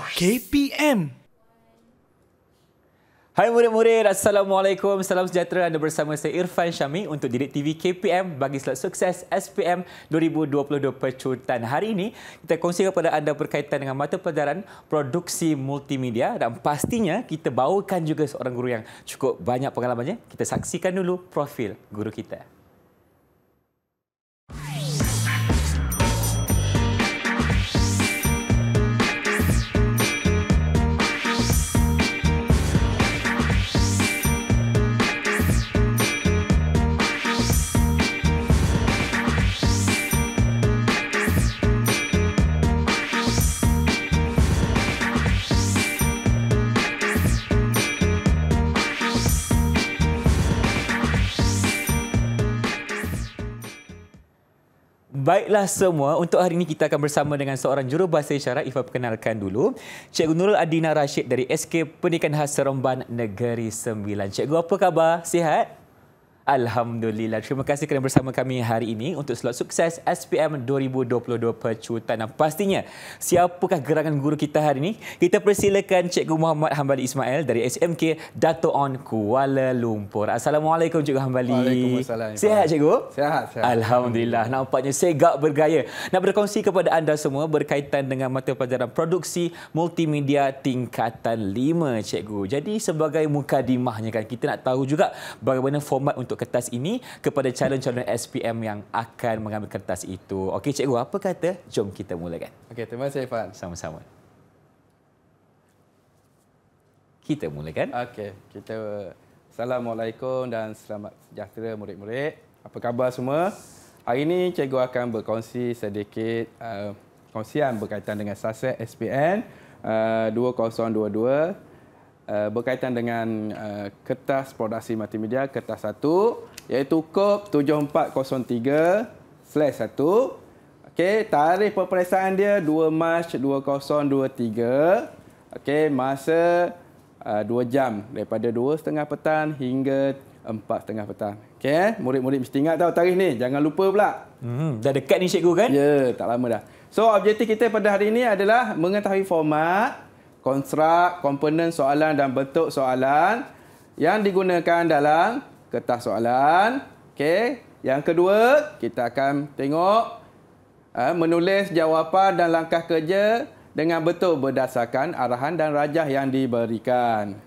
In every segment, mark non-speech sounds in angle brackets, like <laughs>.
KPM. Hai murid-murid, Assalamualaikum. Salam sejahtera anda bersama saya Irfan Syami untuk Direk TV KPM bagi selat sukses SPM 2022 Pecutan. Hari ini, kita kongsi kepada anda berkaitan dengan mata pelajaran produksi multimedia dan pastinya kita bawakan juga seorang guru yang cukup banyak pengalamannya. Kita saksikan dulu profil guru kita. baiklah semua untuk hari ini kita akan bersama dengan seorang juru bahasa isyarat Ifa perkenalkan dulu Cikgu Nurul Adina Rashid dari SK Pendidikan Khas Seremban Negeri Sembilan Cikgu apa khabar? Sihat? Alhamdulillah. Terima kasih kerana bersama kami hari ini untuk slot sukses SPM 2022 Percutan. Dan pastinya, siapakah gerangan guru kita hari ini? Kita persilakan Cikgu Muhammad Hambali Ismail dari SMK Dato' On Kuala Lumpur. Assalamualaikum Cikgu Hambali. Waalaikumsalam. Sehat Cikgu? Sehat, sehat. Alhamdulillah. Nampaknya segak bergaya. Nak berkongsi kepada anda semua berkaitan dengan mata pelajaran produksi multimedia tingkatan 5 Cikgu. Jadi sebagai mukadimahnya kan, kita nak tahu juga bagaimana format untuk untuk kertas ini kepada calon-calon SPM yang akan mengambil kertas itu. Okey cikgu, apa kata? Jom kita mulakan. Okey, terima kasih Irfan. Sama-sama. Kita mulakan. Okey, kita Assalamualaikum dan selamat sejahtera murid-murid. Apa khabar semua? Hari ini cikgu akan berkongsi sedikit uh, kongsian berkaitan dengan sasat SPN uh, 2022 Uh, berkaitan dengan uh, kertas produksi multimedia kertas 1 iaitu kop 7403/1 okey tarikh peperiksaan dia 2 Mac 2023 okey masa uh, 2 jam daripada 2:30 petang hingga 4:30 petang okey eh? murid-murid mesti ingat tau tarikh ni jangan lupa pula hmm dah dekat ni cikgu kan ya yeah, tak lama dah so objektif kita pada hari ini adalah mengetahui format konstruk, komponen soalan dan bentuk soalan yang digunakan dalam kertas soalan. Okey, yang kedua, kita akan tengok uh, menulis jawapan dan langkah kerja dengan betul berdasarkan arahan dan rajah yang diberikan.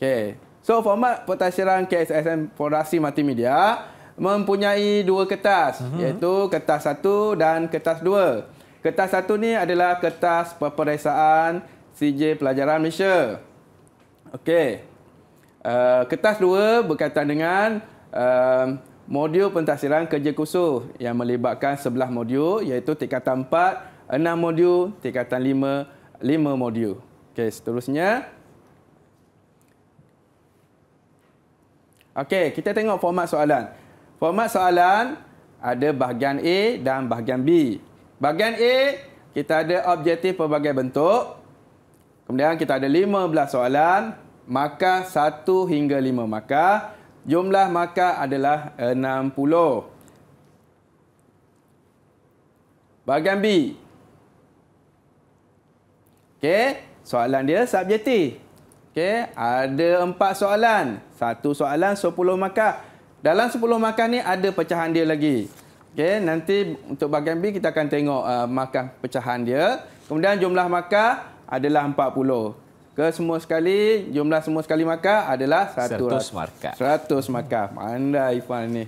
Okey. So format pentasiran KSSM Fondasi Multimedia mempunyai dua kertas uh mhm. -huh. iaitu kertas satu dan kertas dua. Kertas satu ni adalah kertas peperiksaan CJ Pelajaran Malaysia. Okey. Uh, kertas dua berkaitan dengan uh, modul pentasiran kerja khusus yang melibatkan sebelah modul iaitu tingkatan empat, enam modul, tingkatan lima, lima modul. Okey, seterusnya. Okey, kita tengok format soalan. Format soalan ada bahagian A dan bahagian B. Bagian A, kita ada objektif pelbagai bentuk. Kemudian kita ada 15 soalan. maka 1 hingga 5 maka Jumlah maka adalah 60. Bagian B. Okey, soalan dia subjektif. Okey, ada 4 soalan. Satu soalan 10 maka Dalam 10 maka ni ada pecahan dia lagi. Okey, nanti untuk bahagian B kita akan tengok uh, markah pecahan dia. Kemudian jumlah markah adalah 40. Ke semua sekali, jumlah semua sekali markah adalah 100. 100 markah. 100 markah. Pandai Ifan ni.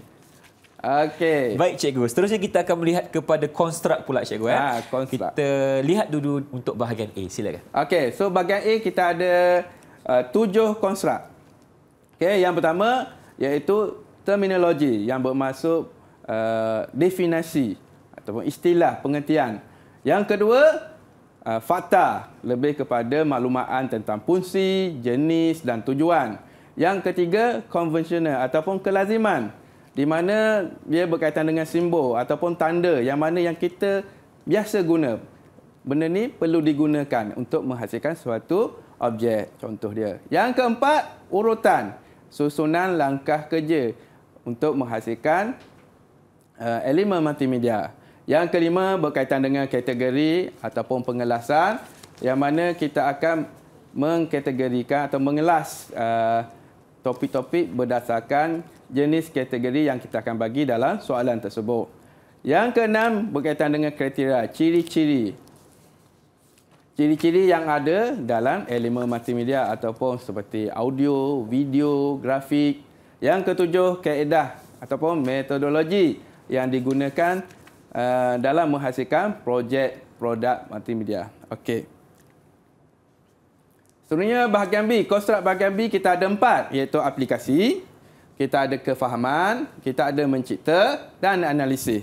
Okey. Baik cikgu, seterusnya kita akan melihat kepada konstrukt pula cikgu. Ha, eh. ah, konstrukt. Kita lihat dulu untuk bahagian A, silakan. Okey, so bahagian A kita ada uh, tujuh konstrukt. Okey, yang pertama iaitu terminologi yang bermaksud Uh, definasi ataupun istilah pengertian. Yang kedua, uh, fakta lebih kepada maklumat tentang fungsi, jenis dan tujuan. Yang ketiga, konvensional ataupun kelaziman di mana dia berkaitan dengan simbol ataupun tanda yang mana yang kita biasa guna. Benda ni perlu digunakan untuk menghasilkan suatu objek. Contoh dia. Yang keempat, urutan. Susunan langkah kerja untuk menghasilkan uh, elemen multimedia. Yang kelima berkaitan dengan kategori ataupun pengelasan yang mana kita akan mengkategorikan atau mengelas eh, topik-topik uh, berdasarkan jenis kategori yang kita akan bagi dalam soalan tersebut. Yang keenam berkaitan dengan kriteria, ciri-ciri. Ciri-ciri yang ada dalam elemen multimedia ataupun seperti audio, video, grafik. Yang ketujuh, kaedah ataupun metodologi yang digunakan uh, dalam menghasilkan projek produk multimedia. Okey. sebenarnya bahagian B, konstrukt bahagian B kita ada empat iaitu aplikasi, kita ada kefahaman, kita ada mencipta dan analisis.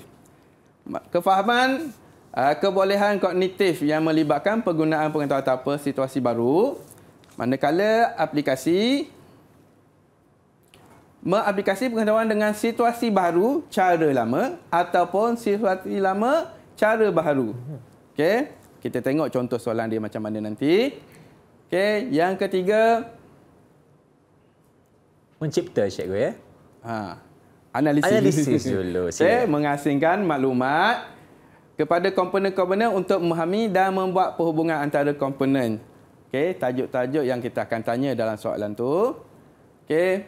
Kefahaman eh, kebolehan kognitif yang melibatkan penggunaan pengetahuan tapa situasi baru. Manakala aplikasi mengaplikasi pengetahuan dengan situasi baru cara lama ataupun situasi lama cara baru. Okey, kita tengok contoh soalan dia macam mana nanti. Okey, yang ketiga mencipta cikgu ya. Ha. Analisis, analisis <laughs> dulu. Okay, mengasingkan maklumat kepada komponen-komponen untuk memahami dan membuat perhubungan antara komponen. Okay, tajuk-tajuk yang kita akan tanya dalam soalan tu. Okay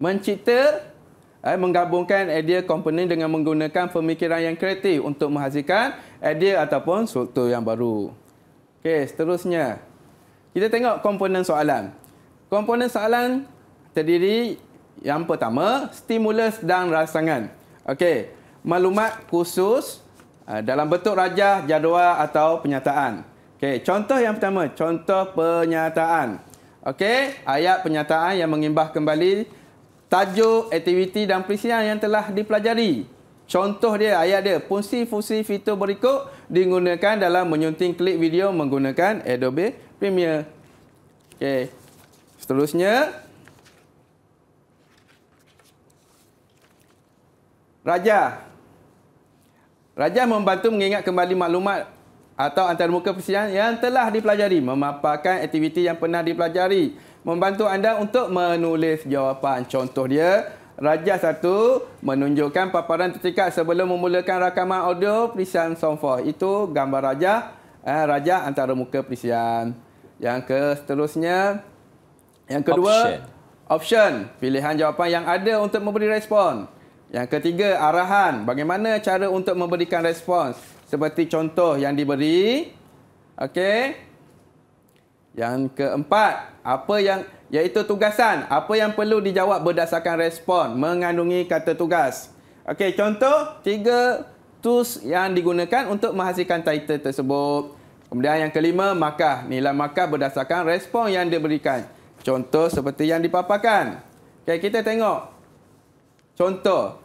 mencipta eh, menggabungkan eh, idea komponen dengan menggunakan pemikiran yang kreatif untuk menghasilkan eh, idea ataupun struktur yang baru. Okey, seterusnya. Kita tengok komponen soalan. Komponen soalan terdiri yang pertama, stimulus dan rasangan. Okey, maklumat khusus eh, dalam bentuk rajah, jadual atau penyataan. Okey, contoh yang pertama, contoh penyataan. Okey, ayat penyataan yang mengimbah kembali tajuk, aktiviti dan perisian yang telah dipelajari. Contoh dia, ayat dia, fungsi-fungsi fitur berikut digunakan dalam menyunting klik video menggunakan Adobe Premiere. Okey, seterusnya. Raja. Raja membantu mengingat kembali maklumat atau antara muka persidangan yang telah dipelajari. Memaparkan aktiviti yang pernah dipelajari membantu anda untuk menulis jawapan. Contoh dia, Raja satu menunjukkan paparan tertikat sebelum memulakan rakaman audio perisian Songfor. Itu gambar Raja, eh, Raja antara muka perisian. Yang ke seterusnya, yang kedua, option. option. Pilihan jawapan yang ada untuk memberi respon. Yang ketiga, arahan. Bagaimana cara untuk memberikan respon. Seperti contoh yang diberi. Okay. Yang keempat, apa yang iaitu tugasan, apa yang perlu dijawab berdasarkan respon mengandungi kata tugas. Okey, contoh tiga tools yang digunakan untuk menghasilkan title tersebut. Kemudian yang kelima, markah. Nilai markah berdasarkan respon yang diberikan. Contoh seperti yang dipaparkan. Okey, kita tengok. Contoh.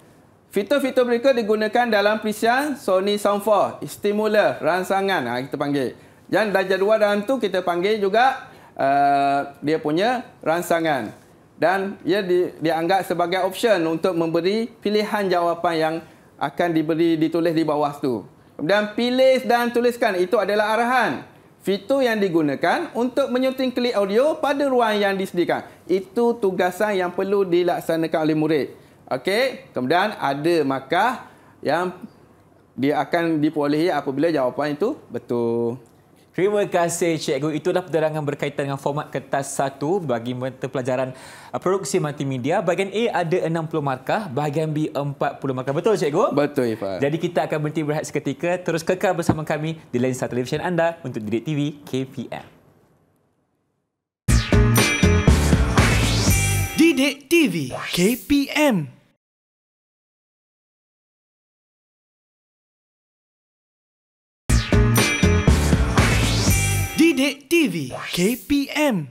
Fitur-fitur berikut digunakan dalam perisian Sony Sound 4. Stimula, rangsangan. Ha, kita panggil. Dan darjah dua dalam tu kita panggil juga uh, dia punya ransangan Dan ia di, dianggap sebagai option untuk memberi pilihan jawapan yang akan diberi ditulis di bawah tu. Kemudian pilih dan tuliskan itu adalah arahan. Fitur yang digunakan untuk menyunting klik audio pada ruang yang disediakan. Itu tugasan yang perlu dilaksanakan oleh murid. Okey, kemudian ada markah yang dia akan diperolehi apabila jawapan itu betul. Terima kasih cikgu. Itulah penerangan berkaitan dengan format kertas satu bagi mata pelajaran uh, produksi multimedia. Bahagian A ada 60 markah, bahagian B 40 markah. Betul cikgu? Betul, Pak. Jadi kita akan berhenti berehat seketika. Terus kekal bersama kami di lain lensa televisyen anda untuk Didik TV KPM. Didik TV KPM. Didik TV KPM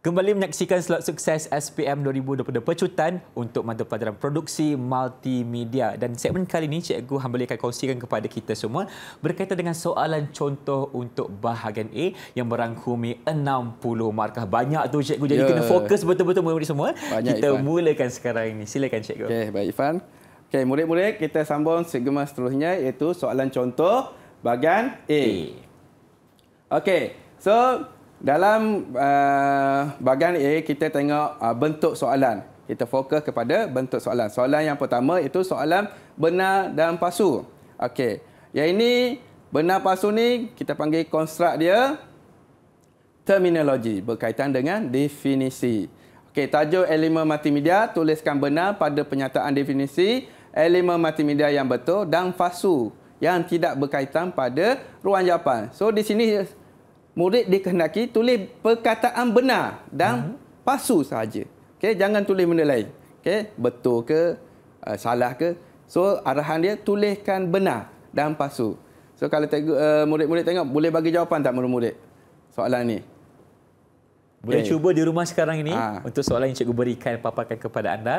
Kembali menyaksikan slot sukses SPM 2020 Pecutan untuk mata pelajaran produksi multimedia. Dan segmen kali ini, Cikgu Hambali akan kongsikan kepada kita semua berkaitan dengan soalan contoh untuk bahagian A yang merangkumi 60 markah. Banyak tu Cikgu, jadi yeah. kena fokus betul-betul murid-murid semua. Banyak, kita Ipan. mulakan sekarang ini. Silakan Cikgu. Okay, baik, Ifan. Okay, murid-murid, kita sambung segmen seterusnya iaitu soalan contoh bahagian A. A. Okey, so dalam uh, bahagian A, kita tengok uh, bentuk soalan. Kita fokus kepada bentuk soalan. Soalan yang pertama itu soalan benar dan palsu. Okey, ya ini benar palsu ni kita panggil konstrak dia terminologi berkaitan dengan definisi. Okey, tajuk elemen multimedia, tuliskan benar pada penyataan definisi, elemen multimedia yang betul dan palsu yang tidak berkaitan pada ruang jawapan. So di sini murid dikehendaki tulis perkataan benar dan hmm. palsu saja. Okey, jangan tulis benda lain. Okey, betul ke uh, salah ke? So arahan dia tuliskan benar dan palsu. So kalau tegu, uh, murid-murid tengok boleh bagi jawapan tak murid-murid soalan ni? Boleh okay. Eh. cuba di rumah sekarang ini ha. untuk soalan yang cikgu berikan paparkan kepada anda.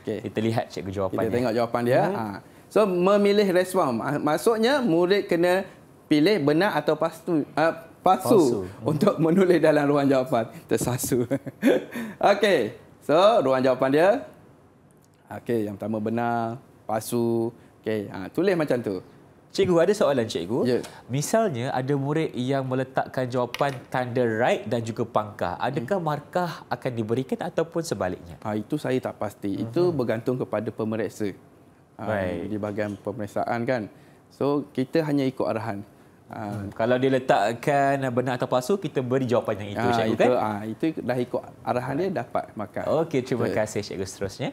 Okey. Kita lihat cikgu jawapannya. Kita tengok jawapan dia. Hmm. Ha. So memilih respon. Maksudnya murid kena pilih benar atau pastu, uh, ah, pasu, pasu <laughs> untuk menulis dalam ruang jawapan. Tersasu. <laughs> Okay, So ruang jawapan dia. Okay, yang pertama benar, pasu. Okay, ha, ah, tulis macam tu. Cikgu, ada soalan cikgu. Ya. Misalnya ada murid yang meletakkan jawapan tanda right dan juga pangkah. Adakah hmm. markah akan diberikan ataupun sebaliknya? Ha, itu saya tak pasti. Uh -huh. Itu mhm. bergantung kepada pemeriksa. Ah, Baik. di bahagian pemeriksaan kan. So kita hanya ikut arahan. Ah, hmm. kalau dia letakkan benar atau palsu kita beri jawapan yang itu uh, Cikgu kan? Itu, itu dah ikut arahan dia dapat makan. Okey terima so. kasih Cikgu seterusnya.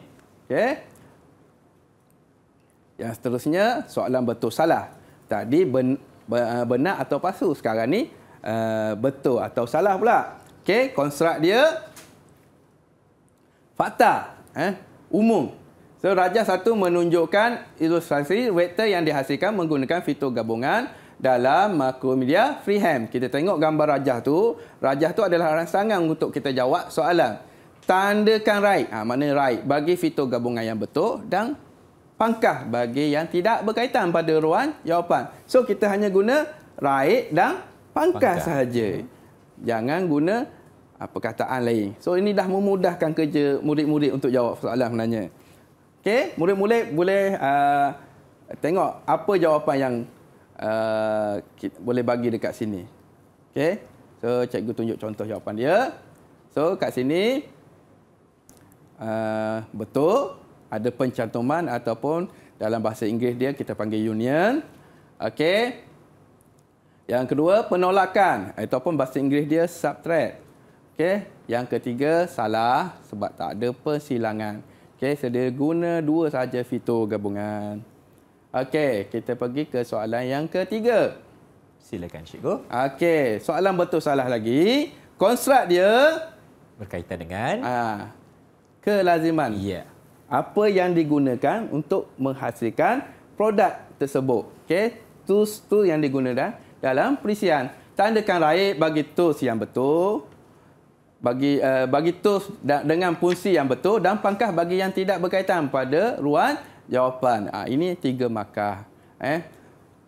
Okey. Yang seterusnya soalan betul salah. Tadi ben, benar atau palsu sekarang ni uh, betul atau salah pula. Okey konstrak dia fakta eh umum So rajah satu menunjukkan ilustrasi vektor yang dihasilkan menggunakan fitur gabungan dalam makromedia freehem. Kita tengok gambar rajah tu. Rajah tu adalah rangsangan untuk kita jawab soalan. Tandakan right. Ha, mana right bagi fitur gabungan yang betul dan pangkah bagi yang tidak berkaitan pada ruang jawapan. So kita hanya guna right dan pangkah, pangkah. sahaja. Jangan guna ah, perkataan lain. So ini dah memudahkan kerja murid-murid untuk jawab soalan sebenarnya. Okey, murid-murid boleh uh, tengok apa jawapan yang uh, boleh bagi dekat sini. Okey. So, cikgu tunjuk contoh jawapan dia. So, kat sini uh, betul ada pencantuman ataupun dalam bahasa Inggeris dia kita panggil union. Okey. Yang kedua, penolakan ataupun bahasa Inggeris dia subtract. Okey. Yang ketiga, salah sebab tak ada persilangan. Okey, so dia guna dua saja fitur gabungan. Okey, kita pergi ke soalan yang ketiga. Silakan cikgu. Okey, soalan betul salah lagi. Konstrak dia berkaitan dengan ah kelaziman. Ya. Yeah. Apa yang digunakan untuk menghasilkan produk tersebut? Okey, tools tu yang digunakan dalam perisian. Tandakan raih bagi tools yang betul bagi uh, bagi tools dengan fungsi yang betul dan pangkah bagi yang tidak berkaitan pada ruang jawapan. Ha, ini tiga markah. Eh.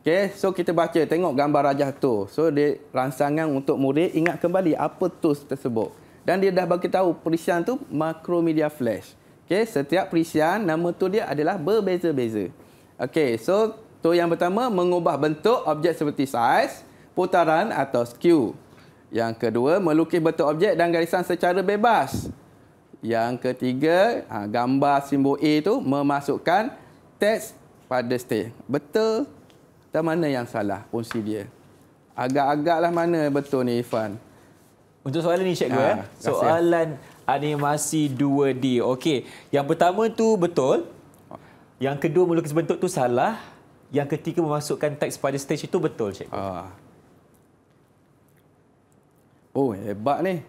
Okay, so kita baca, tengok gambar rajah tu. So, dia rangsangan untuk murid ingat kembali apa tools tersebut. Dan dia dah bagi tahu perisian tu makromedia flash. Okay, setiap perisian, nama tu dia adalah berbeza-beza. Okay, so tu yang pertama, mengubah bentuk objek seperti size, putaran atau skew. Yang kedua, melukis bentuk objek dan garisan secara bebas. Yang ketiga, ha, gambar simbol A itu memasukkan teks pada stage. Betul dan mana yang salah fungsi dia? Agak-agaklah mana betul ni Irfan. Untuk soalan ni cikgu ha, eh. Soalan animasi 2D. Okey, yang pertama tu betul. Yang kedua melukis bentuk tu salah. Yang ketiga memasukkan teks pada stage itu betul cikgu. Ha. Oh, hebat ni.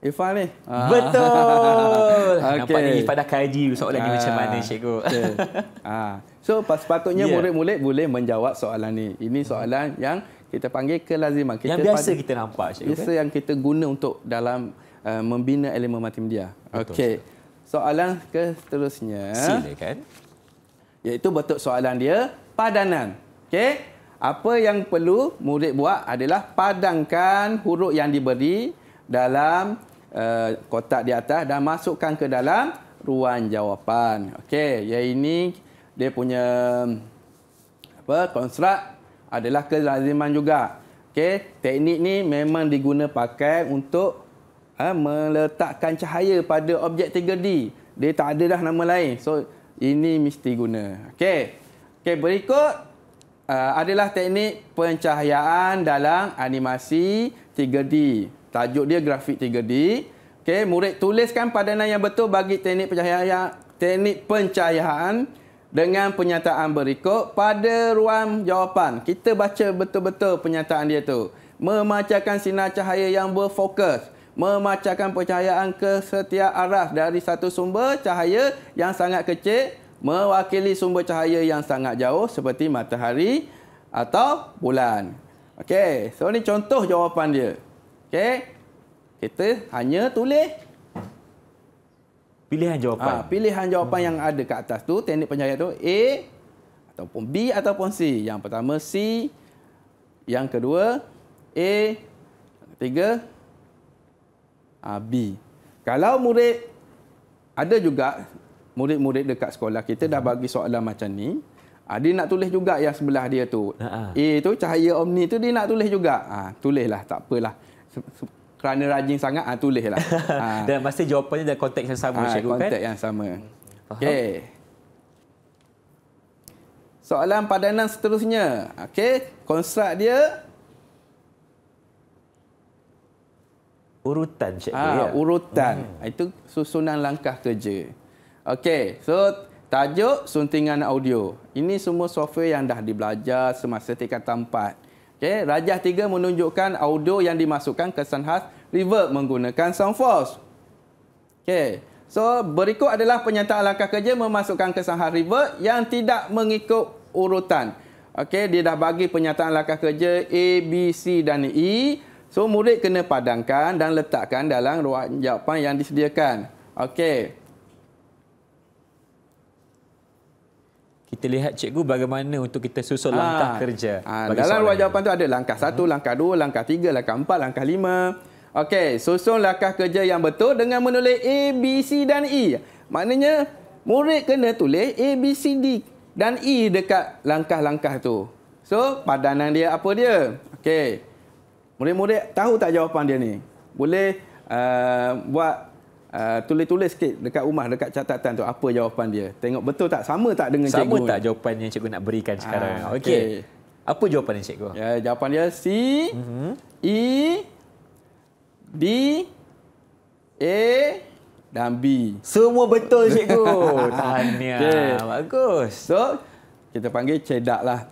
Irfan ni. Ah. Betul. okay. <laughs> Nampak ni Irfan dah kaji soalan ni macam mana, ah, cikgu. Okay. <laughs> Ah. so, sepatutnya yeah. murid-murid boleh menjawab soalan ni. Ini soalan hmm. yang kita panggil kelaziman. Kita yang biasa kita nampak, cikgu. Biasa kan? yang kita guna untuk dalam uh, membina elemen multimedia. Okay, Soalan seterusnya. Silakan. Iaitu betul soalan dia, padanan. okay? apa yang perlu murid buat adalah padangkan huruf yang diberi dalam uh, kotak di atas dan masukkan ke dalam ruang jawapan. Okey, yang ini dia punya apa konstrak adalah kelaziman juga. Okey, teknik ni memang diguna pakai untuk uh, meletakkan cahaya pada objek 3D. Dia tak ada dah nama lain. So ini mesti guna. Okey. Okey, berikut Eh, adalah teknik pencahayaan dalam animasi 3D. Tajuk dia grafik 3D. Okey, murid tuliskan padanan yang betul bagi teknik pencahayaan teknik pencahayaan dengan penyataan berikut pada ruang jawapan. Kita baca betul-betul penyataan dia tu. Memancarkan sinar cahaya yang berfokus, memancarkan pencahayaan ke setiap arah dari satu sumber cahaya yang sangat kecil mewakili sumber cahaya yang sangat jauh seperti matahari atau bulan. Okey, so ni contoh jawapan dia. Okey. Kita hanya tulis pilihan jawapan. Ah, pilihan jawapan hmm. yang ada kat atas tu, teknik penjahit tu A ataupun B ataupun C. Yang pertama C, yang kedua A, ketiga A, ah, B. Kalau murid ada juga murid-murid dekat sekolah kita dah hmm. bagi soalan macam ni ah, dia nak tulis juga yang sebelah dia tu. Ha. A tu cahaya omni tu dia nak tulis juga. Ha, tulislah tak apalah. Kerana rajin sangat ah ha, tulislah. Ha. <laughs> dan pasti jawapannya dalam konteks yang sama ha, cikgu kan? Konteks yang sama. Okay. Soalan padanan seterusnya. Okay. konstrak dia urutan cikgu ha, ya. urutan. Hmm. Itu susunan langkah kerja. Okey, so tajuk suntingan audio. Ini semua software yang dah dibelajar semasa tingkat tempat. Okey, rajah 3 menunjukkan audio yang dimasukkan ke khas reverb menggunakan sound force. Okey. So, berikut adalah penyataan langkah kerja memasukkan ke khas reverb yang tidak mengikut urutan. Okey, dia dah bagi penyataan langkah kerja A, B, C dan E. So, murid kena padangkan dan letakkan dalam ruang jawapan yang disediakan. Okey. kita lihat cikgu bagaimana untuk kita susun langkah ha. kerja. Ha. Dalam luar jawapan itu ada langkah satu, langkah dua, langkah tiga, langkah empat, langkah lima. Okey, susun langkah kerja yang betul dengan menulis A, B, C dan E. Maknanya, murid kena tulis A, B, C, D dan E dekat langkah-langkah tu. So, padanan dia apa dia? Okey, murid-murid tahu tak jawapan dia ni? Boleh uh, buat Ah, tulis-tulis uh, sikit dekat rumah dekat catatan tu apa jawapan dia tengok betul tak sama tak dengan sama cikgu sama tak jawapan yang cikgu nak berikan ah, sekarang okey okay. apa jawapan dia cikgu ya jawapan dia C uh-huh. E D A dan B semua betul cikgu <laughs> tahniah okay. bagus so kita panggil cedak lah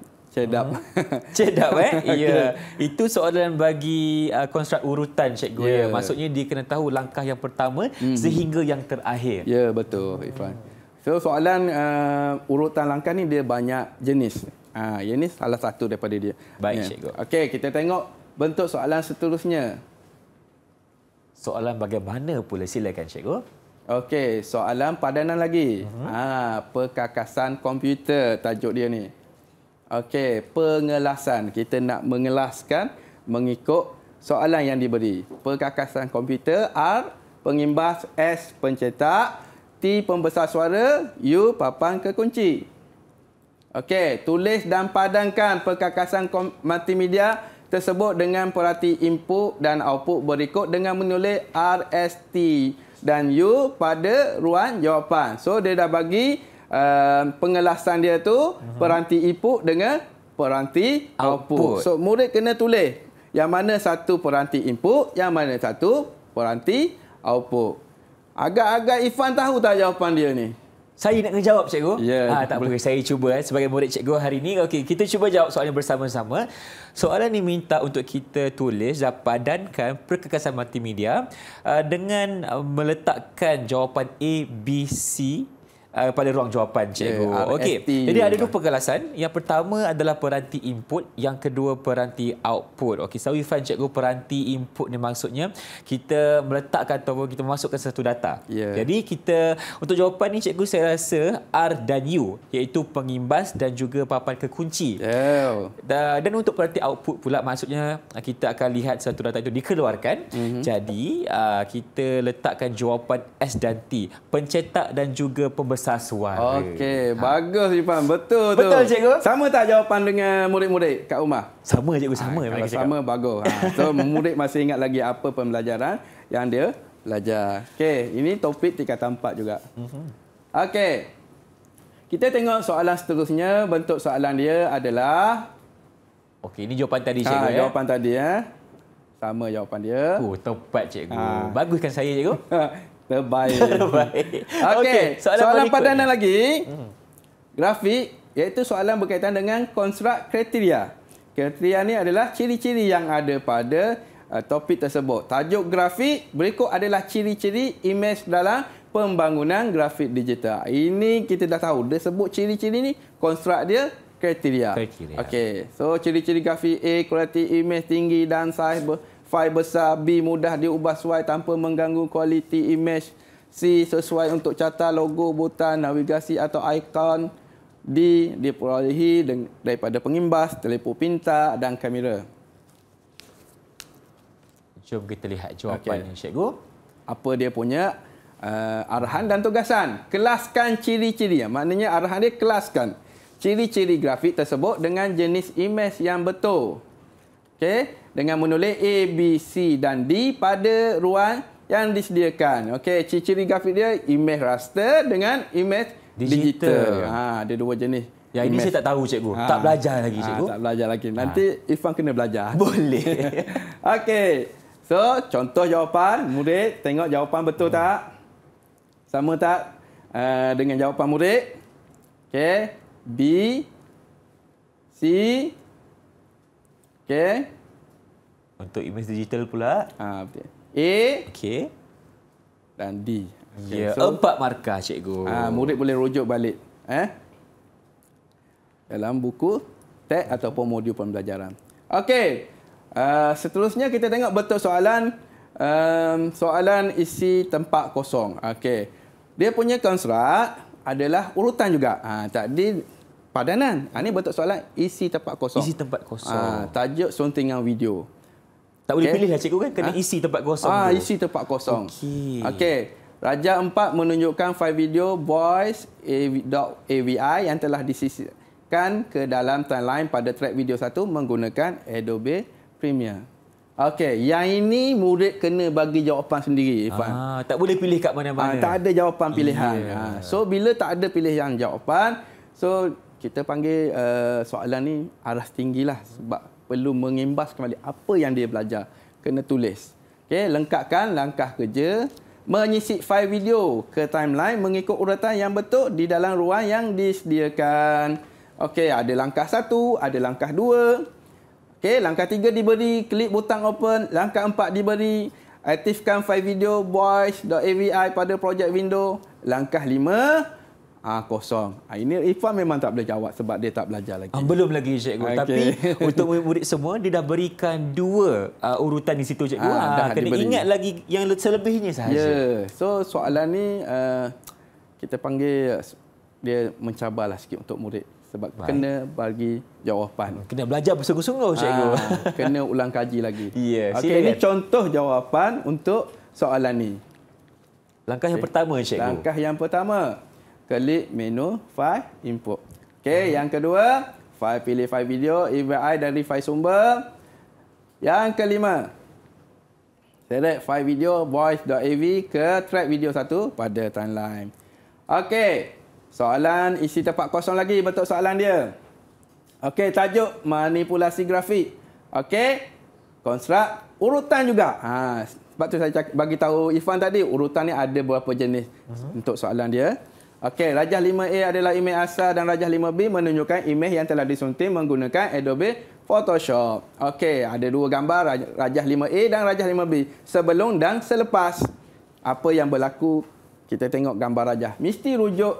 Cedap. Uh-huh. <laughs> Cedap eh? <laughs> Ya. Okay. Itu soalan bagi uh, konstrukt urutan Cikgu. Yeah. Ya. Maksudnya dia kena tahu langkah yang pertama mm-hmm. sehingga yang terakhir. Ya, yeah, betul Ifan. So soalan uh, urutan langkah ni dia banyak jenis. Ah, ini salah satu daripada dia. Baik yeah. Cikgu. Okey, kita tengok bentuk soalan seterusnya. Soalan bagaimana pula silakan Cikgu. Okey, soalan padanan lagi. Mhm. Ah, uh-huh. uh, perkakasan komputer tajuk dia ni. Okey, pengelasan. Kita nak mengelaskan mengikut soalan yang diberi. Perkakasan komputer R, pengimbas S, pencetak T, pembesar suara U, papan kekunci. Okey, tulis dan padankan perkakasan multimedia tersebut dengan perhati input dan output berikut dengan menulis RST dan U pada ruang jawapan. So dia dah bagi uh, pengelasan dia tu uh-huh. peranti input dengan peranti output. So murid kena tulis yang mana satu peranti input, yang mana satu peranti output. Agak-agak Ifan tahu tak jawapan dia ni? Saya nak kena jawab cikgu. Yeah. Ya, ha, tak apa, saya cuba eh, sebagai murid cikgu hari ini. Okey, kita cuba jawab soalan bersama-sama. Soalan ini minta untuk kita tulis dan padankan perkakasan multimedia uh, dengan uh, meletakkan jawapan A, B, C uh, pada ruang jawapan cikgu. Yeah, okey. Jadi ada dua perkelasan. Yang pertama adalah peranti input, yang kedua peranti output. Okey, so Irfan cikgu peranti input ni maksudnya kita meletakkan atau kita masukkan satu data. Yeah. Jadi kita untuk jawapan ni cikgu saya rasa R dan U iaitu pengimbas dan juga papan kekunci. Yeah. Dan, dan untuk peranti output pula maksudnya uh, kita akan lihat satu data itu dikeluarkan. Mm -hmm. Jadi uh, kita letakkan jawapan S dan T, pencetak dan juga pembesar rasa suara. Okey, ha. bagus Ipan. Betul, Betul tu. Betul cikgu. Sama tak jawapan dengan murid-murid kat rumah? Sama cikgu, ha, sama. Ha, kalau sama, bagus. Ha. So, murid masih ingat lagi apa pembelajaran yang dia belajar. Okey, ini topik tingkatan 4 juga. Mhm. Okey. Kita tengok soalan seterusnya. Bentuk soalan dia adalah... Okey, ini jawapan tadi ha, cikgu. Ha, jawapan tadi. ya, Sama jawapan dia. Oh, tepat cikgu. Ha. kan saya cikgu. <laughs> Terbaik. <laughs> Terbaik. Okey, okay, soalan, soalan padanan ni. lagi. Hmm. Grafik iaitu soalan berkaitan dengan construct kriteria. Kriteria ni adalah ciri-ciri yang ada pada uh, topik tersebut. Tajuk grafik berikut adalah ciri-ciri imej dalam pembangunan grafik digital. Ini kita dah tahu, dia sebut ciri-ciri ni, construct dia kriteria. kriteria. Okey, so ciri-ciri grafik A, kualiti imej tinggi dan size file besar B mudah diubah sesuai tanpa mengganggu kualiti image C sesuai untuk carta logo butan navigasi atau ikon D diperolehi daripada pengimbas telefon pintar dan kamera Jom kita lihat jawapan okay. Cikgu. Apa dia punya uh, arahan dan tugasan? Kelaskan ciri-ciri. Maknanya arahan dia kelaskan ciri-ciri grafik tersebut dengan jenis imej yang betul okey dengan menulis a b c dan d pada ruang yang disediakan okey ciri-ciri grafik dia image raster dengan image digital, digital. ha ada dua jenis Ya ini saya tak tahu cikgu ha. tak belajar lagi ha, cikgu ha, tak belajar lagi ha. nanti ha. ifan kena belajar <laughs> boleh <laughs> okey so contoh jawapan murid tengok jawapan betul hmm. tak sama tak uh, dengan jawapan murid okey b c Okey. Untuk imej digital pula. Ah ha, betul. A. Okey. Dan D. Okay. Ya, so, empat markah cikgu. ha, murid boleh rojok balik. Eh? Dalam buku teks okay. ataupun modul pembelajaran. Okey. Uh, seterusnya kita tengok betul soalan um, soalan isi tempat kosong. Okey. Dia punya konstruk adalah urutan juga. Ha, tadi padanan. Ha, ini bentuk soalan isi tempat kosong. Isi tempat kosong. Ha, tajuk suntingan video. Tak boleh okay. pilih lah cikgu kan? Kena ha? isi tempat kosong. Ah, ha, isi tempat kosong. Okey. Okay. Raja 4 menunjukkan file video voice .avi yang telah disisikan ke dalam timeline pada track video 1 menggunakan Adobe Premiere. Okey, yang ini murid kena bagi jawapan sendiri, Irfan. Ah, tak boleh pilih kat mana-mana. Ah, tak ada jawapan pilihan. Yeah. Ah, so, bila tak ada pilihan jawapan, so kita panggil uh, soalan ni aras tinggilah sebab perlu mengimbas kembali apa yang dia belajar kena tulis okey lengkapkan langkah kerja menyisip fail video ke timeline mengikut urutan yang betul di dalam ruang yang disediakan okey ada langkah satu, ada langkah dua, okey langkah tiga diberi klik butang open langkah empat diberi aktifkan fail video voice.avi pada projek window langkah lima. Ah ha, kosong. Ha, ini Ifan memang tak boleh jawab sebab dia tak belajar lagi. Ha, belum lagi cikgu. Okay. Ah, Tapi <laughs> untuk murid-murid semua dia dah berikan dua uh, urutan di situ cikgu. Ha, ha, kena diberi. ingat lagi yang selebihnya sahaja. Yeah. So soalan ni uh, kita panggil dia mencabarlah sikit untuk murid sebab Baik. kena bagi jawapan. Kena belajar bersungguh-sungguh cikgu. Ha, <laughs> kena ulang kaji lagi. <laughs> Yeah, Okey ini contoh jawapan untuk soalan ni. Langkah okay. yang pertama Langkah yang pertama klik menu file import. Okey, hmm. yang kedua, file pilih file video, EVI dari file sumber. Yang kelima, select file video voice.av ke track video satu pada timeline. Okey, soalan isi tempat kosong lagi bentuk soalan dia. Okey, tajuk manipulasi grafik. Okey, construct urutan juga. Ha, sebab tu saya bagi tahu Ifan tadi urutan ni ada berapa jenis uh mhm. -huh. untuk soalan dia. Okey, rajah 5A adalah imej asal dan rajah 5B menunjukkan imej yang telah disunting menggunakan Adobe Photoshop. Okey, ada dua gambar rajah 5A dan rajah 5B sebelum dan selepas. Apa yang berlaku? Kita tengok gambar rajah. Mesti rujuk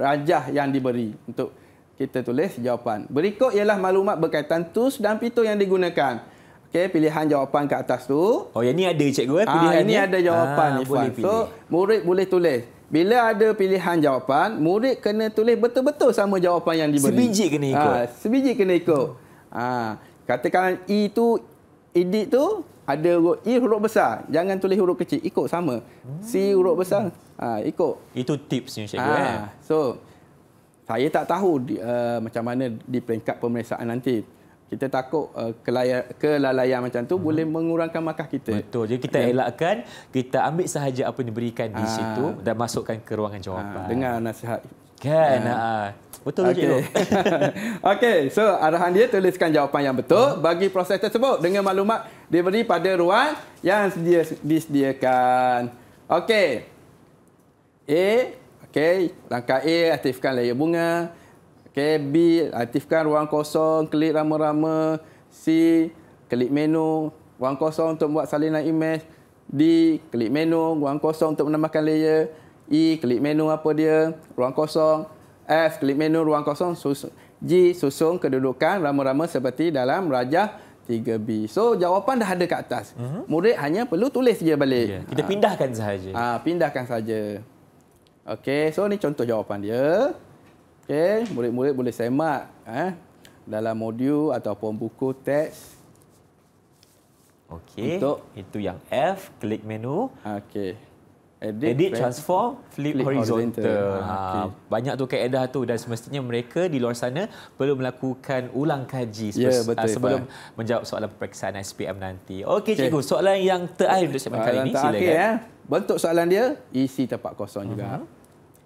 rajah yang diberi untuk kita tulis jawapan. Berikut ialah maklumat berkaitan tools dan fitur yang digunakan. Okey, pilihan jawapan ke atas tu. Oh, yang ni ada cikgu eh ah, pilihan ah, ini ni. Eh? ada jawapan ah, ni. Boleh pilih. So, murid boleh tulis bila ada pilihan jawapan, murid kena tulis betul-betul sama jawapan yang diberi. Sebiji kena ikut. Ha, sebiji kena ikut. Ha, katakan E tu, edit tu, ada huruf E huruf besar. Jangan tulis huruf kecil. Ikut sama. C huruf besar, ha, ikut. Itu tips ni, Cikgu. Ha, so, saya tak tahu uh, macam mana di peringkat pemeriksaan nanti kita takut uh, kelaya, kelalaian macam tu hmm. boleh mengurangkan markah kita. Betul. Jadi kita yeah. elakkan, kita ambil sahaja apa yang diberikan di ha. situ dan masukkan ke ruangan jawapan. Ha. Dengar nasihat. Kan? Ha. Ha. Betul okay. <laughs> Okey, so arahan dia tuliskan jawapan yang betul ha. bagi proses tersebut dengan maklumat diberi pada ruang yang sedia, disediakan. Okey. A. Okey, langkah A, aktifkan layar bunga. KB, aktifkan ruang kosong, klik rama-rama, C, klik menu, ruang kosong untuk buat salinan image, D, klik menu, ruang kosong untuk menambahkan layer, E, klik menu apa dia, ruang kosong, F, klik menu, ruang kosong, sus G, susung kedudukan rama-rama seperti dalam rajah 3B. So, jawapan dah ada kat atas. Uh mhm. -huh. Murid hanya perlu tulis saja balik. Yeah, kita ha. pindahkan sahaja. Ah, ha, pindahkan saja. Okey, so ni contoh jawapan dia. Okey, murid-murid boleh semak eh dalam modul ataupun buku teks. Okey. Untuk itu yang F, klik menu. Okey. Edit, Edit transform, flip, flip horizontal. horizontal. Ah, ha, okay. Banyak tu kaedah tu dan semestinya mereka di luar sana perlu melakukan ulang kaji yeah, ya, se betul, sebelum ya, menjawab soalan peperiksaan SPM nanti. Okey, okay. cikgu. Soalan yang terakhir untuk segmen kali ini. Silakan. Ya. Bentuk soalan dia, isi tempat kosong uh -huh. juga. Mhm.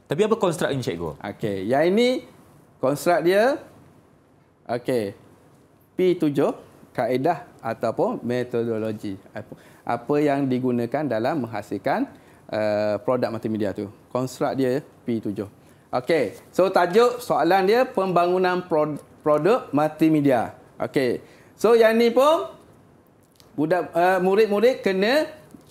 Tapi apa konstrukt ni cikgu? Okey, yang ini konstrukt dia okey. P7 kaedah ataupun metodologi. Apa yang digunakan dalam menghasilkan uh, produk multimedia tu. Konstrukt dia P7. Okey. So tajuk soalan dia pembangunan produk multimedia. Okey. So yang ni pun budak uh, murid-murid kena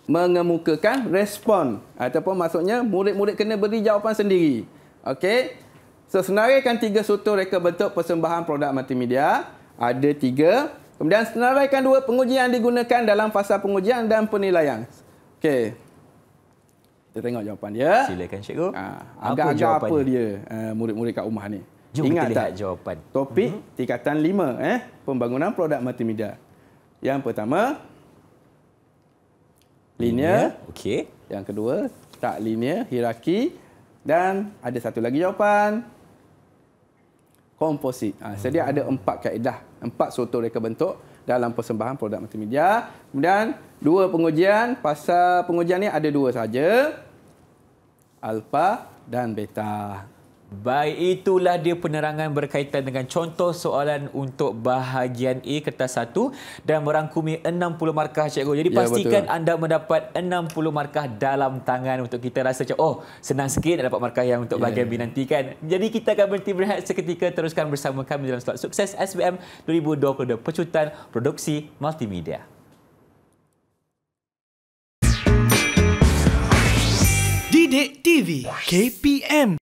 mengemukakan respon ataupun maksudnya murid-murid kena beri jawapan sendiri. Okey. So senaraikan tiga struktur reka bentuk persembahan produk multimedia. Ada tiga. Kemudian senaraikan dua pengujian yang digunakan dalam fasa pengujian dan penilaian. Okey. Kita tengok jawapan dia. Silakan cikgu. Ha, ah, agak apa, apa dia eh, murid-murid uh, kat rumah ni? Jom Ingat kita tak? jawapan. Topik uh-huh. tingkatan lima. Eh? Pembangunan produk multimedia. Yang pertama, linear, okey. Yang kedua, tak linear, hierarki dan ada satu lagi jawapan. Komposit. Ha, hmm. jadi ada empat kaedah, empat struktur reka bentuk dalam persembahan produk multimedia. Kemudian dua pengujian, pasal pengujian ni ada dua saja. Alpha dan beta. Baik itulah dia penerangan berkaitan dengan contoh soalan untuk bahagian A kertas 1 dan merangkumi 60 markah cikgu. Jadi ya, pastikan betul. anda mendapat 60 markah dalam tangan untuk kita rasa macam oh senang sikit nak dapat markah yang untuk bahagian ya, B nanti kan. Jadi kita akan berhenti berehat seketika teruskan bersama kami dalam slot sukses SBM 2022 Pecutan Produksi Multimedia. Didik TV KPM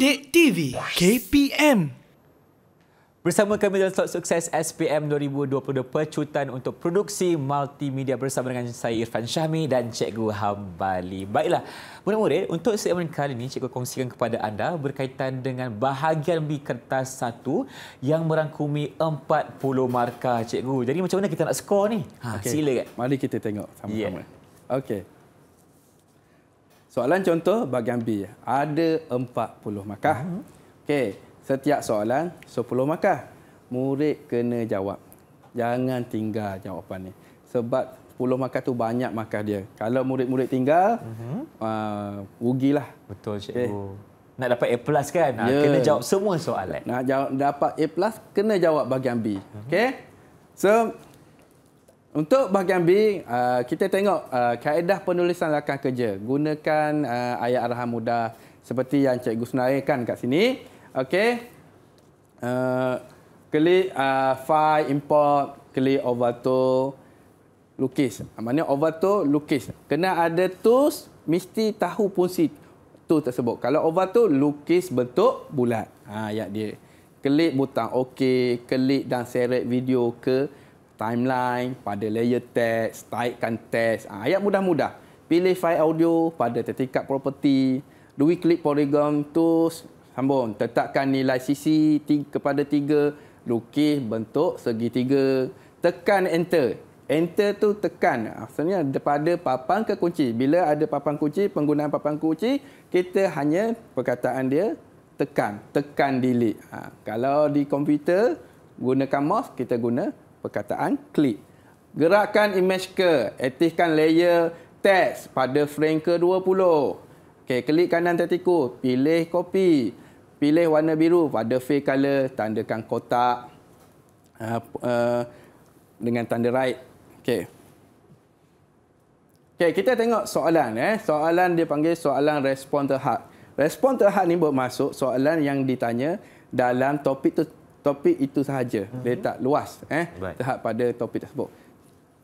Bidik TV KPM Bersama kami dalam slot sukses SPM 2022 Pecutan untuk produksi multimedia bersama dengan saya Irfan Syahmi dan Cikgu Hambali. Baiklah, murid-murid, untuk segmen kali ini Cikgu kongsikan kepada anda berkaitan dengan bahagian B kertas satu yang merangkumi 40 markah, Cikgu. Jadi macam mana kita nak skor ni? Ha, okay. Sila kan? Mari kita tengok sama-sama. Yeah. Okey. Soalan contoh bagian B. Ada 40 markah. Uh-huh. Okey, setiap soalan 10 markah. Murid kena jawab. Jangan tinggal jawapan ni. Sebab 10 markah tu banyak markah dia. Kalau murid-murid tinggal, uh-huh. uh, rugilah. Betul cikgu. Okay. Nak dapat A+ plus kan? Yeah. Ya. Kena jawab semua soalan. Nak jawab, dapat A+ plus, kena jawab bagian B. Mhm. Uh-huh. Okey? So untuk bahagian B, uh, kita tengok uh, kaedah penulisan lakan kerja. Gunakan uh, ayat arahan mudah seperti yang Cikgu senaraikan kat sini. Okey. Klik file, import, klik over to, lukis. Ah, Maksudnya over to, lukis. Kena ada tools, mesti tahu fungsi tools tersebut. Kalau over to, lukis bentuk bulat. Ha, ayat dia. Klik butang OK, klik dan seret video ke timeline, pada layer text, taikan text, ah, ayat mudah-mudah. Pilih file audio pada tertikat property, dua klik polygon tools, sambung. Tetapkan nilai sisi kepada tiga, lukis bentuk segi tiga, tekan enter. Enter tu tekan. Ah, maksudnya daripada papan ke kunci. Bila ada papan kunci, penggunaan papan kunci, kita hanya perkataan dia tekan. Tekan delete. Ha. Kalau di komputer, gunakan mouse, kita guna perkataan klik. Gerakkan image ke, aktifkan layer text pada frame ke-20. Okey, klik kanan tetiku, pilih copy, pilih warna biru pada fill color, tandakan kotak uh, uh, dengan tanda right. Okey. Okey, kita tengok soalan eh. Soalan dia panggil soalan respon terhad. Respon terhad ni hard masuk soalan yang ditanya dalam topik tu topik itu sahaja. Mm-hmm. Dia tak luas eh right. terhad pada topik tersebut.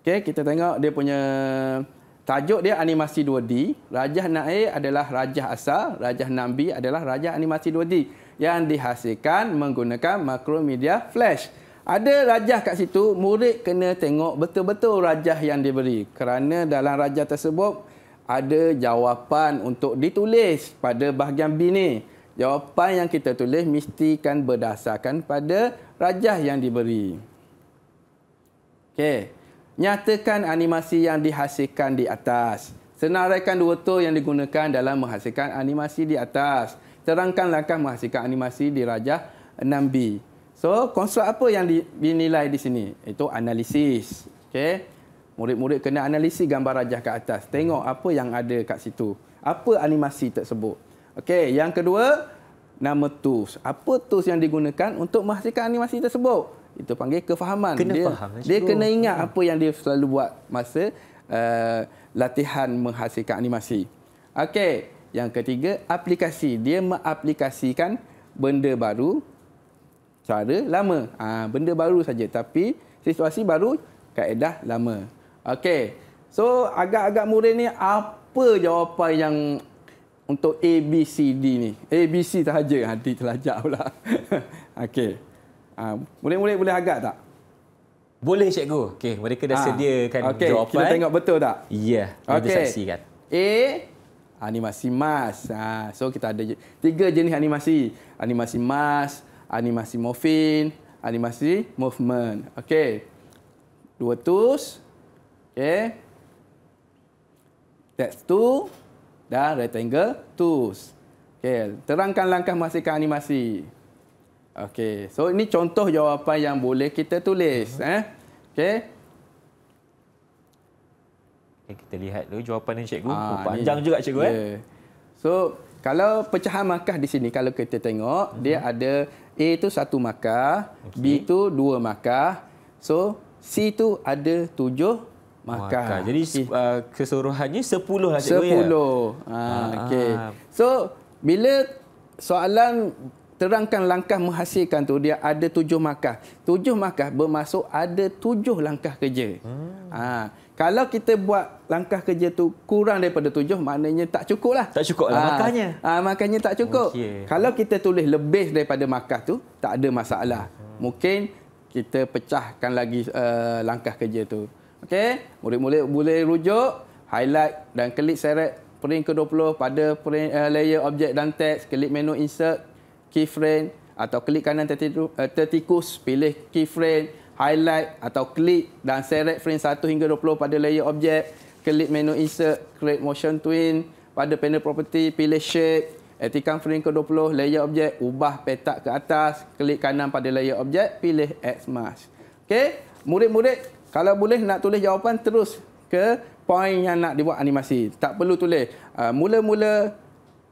Okey, kita tengok dia punya tajuk dia animasi 2D. Rajah Na'i adalah rajah asal, Rajah Nambi adalah rajah animasi 2D yang dihasilkan menggunakan media flash. Ada rajah kat situ, murid kena tengok betul-betul rajah yang diberi. Kerana dalam rajah tersebut ada jawapan untuk ditulis pada bahagian B ni. Jawapan yang kita tulis mesti kan berdasarkan pada rajah yang diberi. Okey. Nyatakan animasi yang dihasilkan di atas. Senaraikan dua tool yang digunakan dalam menghasilkan animasi di atas. Terangkan langkah menghasilkan animasi di rajah 6B. So, konsep apa yang dinilai di sini? Itu analisis. Okey. Murid-murid kena analisis gambar rajah kat atas. Tengok apa yang ada kat situ. Apa animasi tersebut. Okey, yang kedua nama tools. Apa tools yang digunakan untuk menghasilkan animasi tersebut? Itu panggil kefahaman. Kena dia faham, eh, dia kena ingat hmm. apa yang dia selalu buat masa uh, latihan menghasilkan animasi. Okey, yang ketiga aplikasi. Dia mengaplikasikan benda baru cara lama. Ha, benda baru saja tapi situasi baru kaedah lama. Okey. So agak-agak murid ni apa jawapan yang untuk A, B, C, D ni. A, B, C sahaja. Ha, D terlajak pula. <laughs> Okey. Ha, boleh-boleh boleh agak tak? Boleh, cikgu. Okey, mereka dah ha. sediakan okay. jawapan. Kita tengok betul tak? Ya, yeah, okay. kita saksikan. A, animasi mas. Ha, so, kita ada tiga jenis animasi. Animasi mas, animasi morphine, animasi movement. Okey. Dua tools. Okey. That's two dan rectangle tools. Okey, terangkan langkah menghasilkan animasi. Okey, so ini contoh jawapan yang boleh kita tulis, uh-huh. eh. Okey. Okay, kita lihat dulu jawapan yang cikgu. Ah, oh, panjang ni. juga cikgu eh. yeah. eh. So, kalau pecahan markah di sini kalau kita tengok, uh-huh. dia ada A tu satu markah, okay. B tu dua markah. So, C tu ada tujuh Makan. makan. Jadi okay. uh, keseluruhannya sepuluh lah cikgu 10. ya. 10. Ah, ah, ah. okay. So bila soalan terangkan langkah menghasilkan tu dia ada tujuh markah. Tujuh markah bermaksud ada tujuh langkah kerja. Hmm. Ah, kalau kita buat langkah kerja tu kurang daripada tujuh, maknanya tak cukup lah. Tak cukup lah makanya. Ah, makanya ah, tak cukup. Okay. Kalau kita tulis lebih daripada markah tu, tak ada masalah. Hmm. Mungkin kita pecahkan lagi uh, langkah kerja tu. Okey, murid-murid boleh rujuk highlight dan klik seret print ke-20 pada print, uh, layer objek dan teks, klik menu insert keyframe atau klik kanan eh, tertikus pilih keyframe, highlight atau klik dan seret frame 1 hingga 20 pada layer objek, klik menu insert create motion twin pada panel property pilih shape Aktifkan frame ke-20 layer objek, ubah petak ke atas, klik kanan pada layer objek, pilih Add mask. Okey, murid-murid kalau boleh nak tulis jawapan terus ke poin yang nak dibuat animasi. Tak perlu tulis. Ah, mula-mula uh,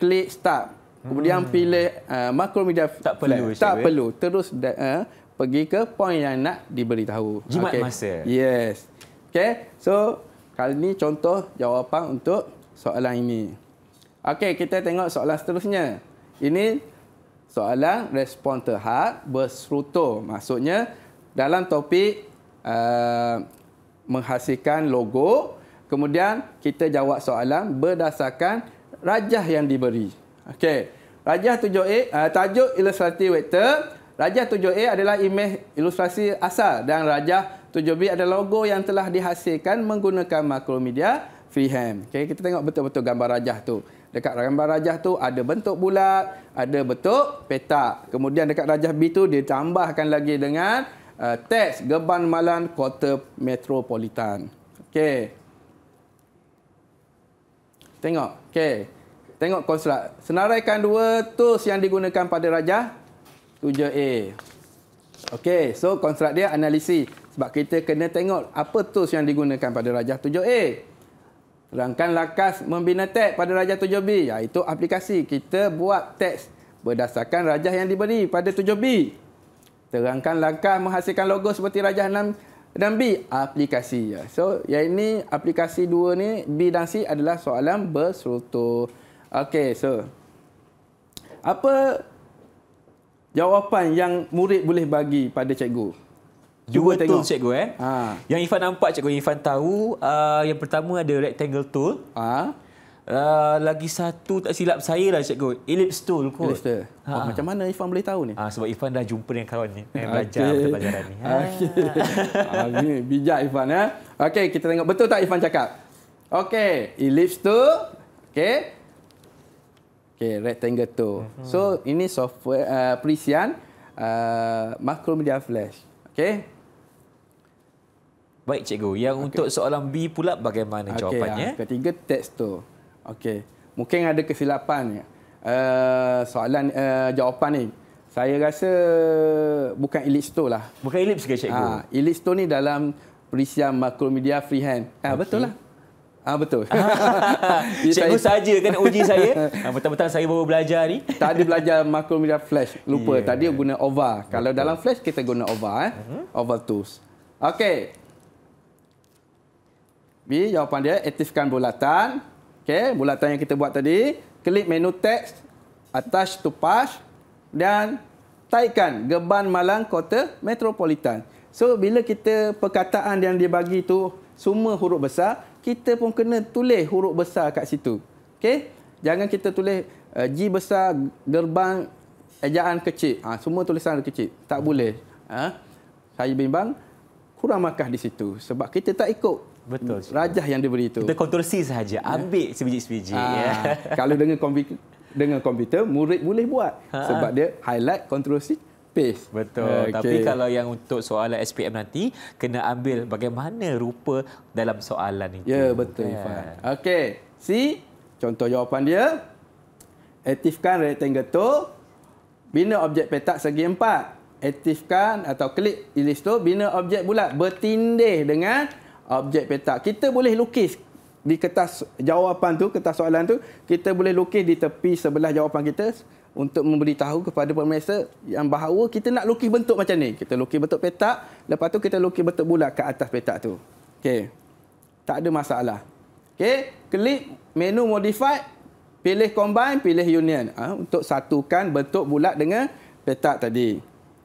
klik start. Kemudian hmm. pilih uh, macromedia. Tak perlu. tak cik eh? perlu. Terus uh, pergi ke poin yang nak diberitahu. Jimat okay. masa. Yes. Okay. So, kali ini contoh jawapan untuk soalan ini. okay kita tengok soalan seterusnya. Ini soalan respon terhad berseruto. Maksudnya, dalam topik uh, menghasilkan logo. Kemudian kita jawab soalan berdasarkan rajah yang diberi. Okey. Rajah 7A, uh, tajuk ilustrasi vektor. Rajah 7A adalah imej ilustrasi asal dan rajah 7B adalah logo yang telah dihasilkan menggunakan makromedia freehand. Okey, kita tengok betul-betul gambar rajah tu. Dekat gambar rajah tu ada bentuk bulat, ada bentuk petak. Kemudian dekat rajah B tu ditambahkan lagi dengan uh, teks Geban Malan Kota Metropolitan. Okey. Tengok. Okey. Tengok konstruk. Senaraikan dua tools yang digunakan pada raja 7A. Okey, so konstruk dia analisis sebab kita kena tengok apa tools yang digunakan pada rajah 7A. Terangkan lakas membina tag pada rajah 7B. Iaitu aplikasi kita buat teks berdasarkan rajah yang diberi pada 7B terangkan langkah menghasilkan logo seperti Raja Hanan dan B aplikasi ya. So yang ini aplikasi dua ni B dan C adalah soalan berstruktur. Okey, so apa jawapan yang murid boleh bagi pada cikgu? Dua tool tengok. cikgu eh. Ha. Yang Ifan nampak cikgu Ifan tahu uh, yang pertama ada rectangle tool. Ha. Uh, lagi satu tak silap saya lah cikgu. Ellipse tool kot. Ellipse tool. Ha. Oh, macam mana Ifan boleh tahu ni? Ah, sebab Ifan dah jumpa dengan kawan ni. Yang eh, okay. belajar okay. pelajaran ni. Okay. ah, <laughs> ah bijak Ifan. Eh? Okey, kita tengok betul tak Ifan cakap? Okey, ellipse tool. Okey. Okey, rectangle tu. Uh-huh. So, ini software uh, perisian uh, Macromedia Flash. Okey. Baik, cikgu. Yang okay. untuk soalan B pula bagaimana okay, jawapannya? Ah, ketiga, text tu. Okey. Mungkin ada kesilapan ya. Uh, soalan uh, jawapan ni. Saya rasa bukan elite store lah. Bukan elite ke cikgu? Ha, elite store ni dalam perisian makromedia freehand. Ha, ah, okay. betul lah. Ah ha, betul. Ah. <laughs> cikgu saja kena uji saya. Ha, <laughs> betul-betul saya baru belajar ni. Tak ada belajar makromedia flash. Lupa yeah. tadi guna OVA. Kalau dalam flash kita guna OVA eh. Uh-huh. OVA tools. Okey. Bi jawapan dia aktifkan bulatan. Okey, bulatan yang kita buat tadi, klik menu teks, attach to patch dan taikan Geban Malang Kota Metropolitan. So bila kita perkataan yang dia bagi tu semua huruf besar, kita pun kena tulis huruf besar kat situ. Okey? Jangan kita tulis uh, G besar, gerbang ejaan kecil. Ha, semua tulisan kecil. Tak boleh. Ha? Saya bimbang kurang markah di situ sebab kita tak ikut Betul. Cik. Rajah yang diberi itu. Kita kontrol C sahaja. Ya. Ambil ah, ya. sebiji-sebiji. <laughs> Ya. Kalau dengan komputer, dengan komputer, murid boleh buat. Ha. ha. Sebab dia highlight, kontrol C, paste. Betul. Okay. Tapi kalau yang untuk soalan SPM nanti, kena ambil bagaimana rupa dalam soalan itu. Ya, betul. Ya. Okey. C, contoh jawapan dia. Aktifkan rectangle itu. Bina objek petak segi empat. Aktifkan atau klik ilis tu. Bina objek bulat. Bertindih dengan objek petak. Kita boleh lukis di kertas jawapan tu, kertas soalan tu, kita boleh lukis di tepi sebelah jawapan kita untuk memberitahu kepada pemeriksa yang bahawa kita nak lukis bentuk macam ni. Kita lukis bentuk petak, lepas tu kita lukis bentuk bulat ke atas petak tu. Okey. Tak ada masalah. Okey, klik menu modify, pilih combine, pilih union ha, untuk satukan bentuk bulat dengan petak tadi.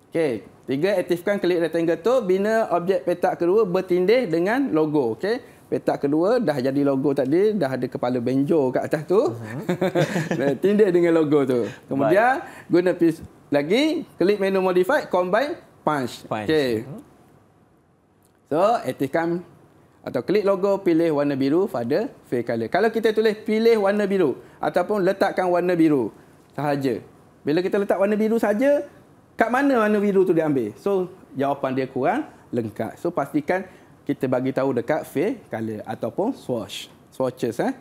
Okey, Tiga, aktifkan klik rectangle tu bina objek petak kedua bertindih dengan logo. Okey. Petak kedua dah jadi logo tadi, dah ada kepala benjo kat atas tu. Uh-huh. <laughs> tindih dengan logo tu. Kemudian Baik. guna pis- lagi klik menu modify combine punch. punch. Okey. So, aktifkan atau klik logo pilih warna biru pada fill color. Kalau kita tulis pilih warna biru ataupun letakkan warna biru sahaja. Bila kita letak warna biru saja, kat mana mana video tu diambil so jawapan dia kurang lengkap so pastikan kita bagi tahu dekat fair color ataupun swatch swatches eh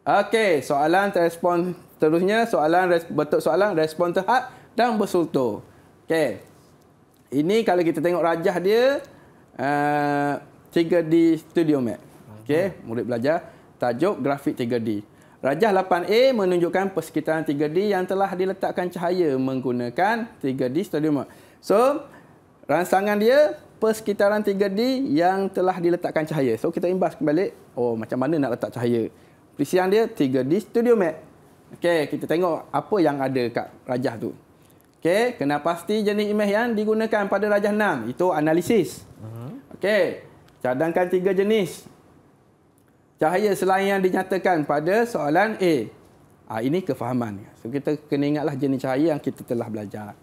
okey soalan respon seterusnya soalan betul soalan respon terhad dan bersultur okey ini kalau kita tengok rajah dia uh, eh, 3D studio mac, okey murid belajar tajuk grafik 3D Rajah 8A menunjukkan persekitaran 3D yang telah diletakkan cahaya menggunakan 3D studio mode. So, rangsangan dia persekitaran 3D yang telah diletakkan cahaya. So, kita imbas kembali. Oh, macam mana nak letak cahaya? Perisian dia 3D studio mode. Okey, kita tengok apa yang ada kat rajah tu. Okey, kena pasti jenis imej yang digunakan pada rajah 6. Itu analisis. Mhm. Okey, cadangkan tiga jenis cahaya selain yang dinyatakan pada soalan A. Ha, ini kefahaman. So, kita kena ingatlah jenis cahaya yang kita telah belajar.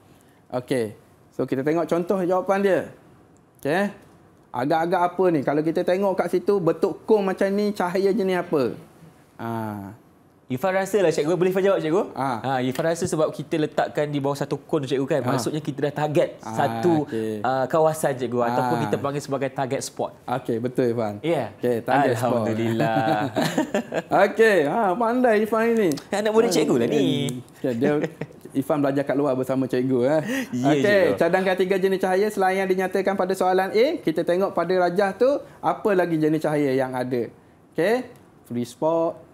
Okey. So, kita tengok contoh jawapan dia. Okey. Agak-agak apa ni? Kalau kita tengok kat situ, betuk kong macam ni, cahaya jenis apa? Haa. Ah. Ifah rasa lah cikgu. Boleh Ifah jawab cikgu? Ha. Ah. ha Ifah rasa sebab kita letakkan di bawah satu kon cikgu kan. Ha. Maksudnya kita dah target ha. satu okay. uh, kawasan cikgu. Ha. Ataupun kita panggil sebagai target spot. Okey, betul Ifah. Ya. Yeah. Okey, target spot. Alhamdulillah. <laughs> Okey, ha, pandai Ifah ini. Kan anak murid cikgu lah ni. Okay, dia, Ifan belajar kat luar bersama cikgu. Eh. <laughs> Yeah, Okey, cadangkan tiga jenis cahaya selain yang dinyatakan pada soalan A. Kita tengok pada rajah tu apa lagi jenis cahaya yang ada. Okey, free spot,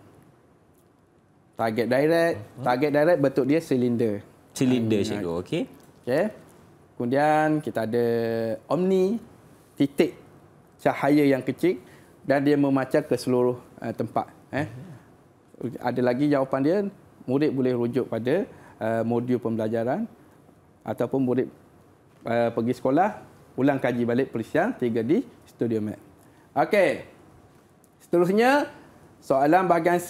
target direct mhm. target direct bentuk dia silinder silinder hmm. Ah, cikgu okey okey kemudian kita ada omni titik cahaya yang kecil dan dia memacar ke seluruh uh, tempat eh mhm. ada lagi jawapan dia murid boleh rujuk pada uh, modul pembelajaran ataupun murid uh, pergi sekolah ulang kaji balik perisian 3D studio map okey seterusnya soalan bahagian C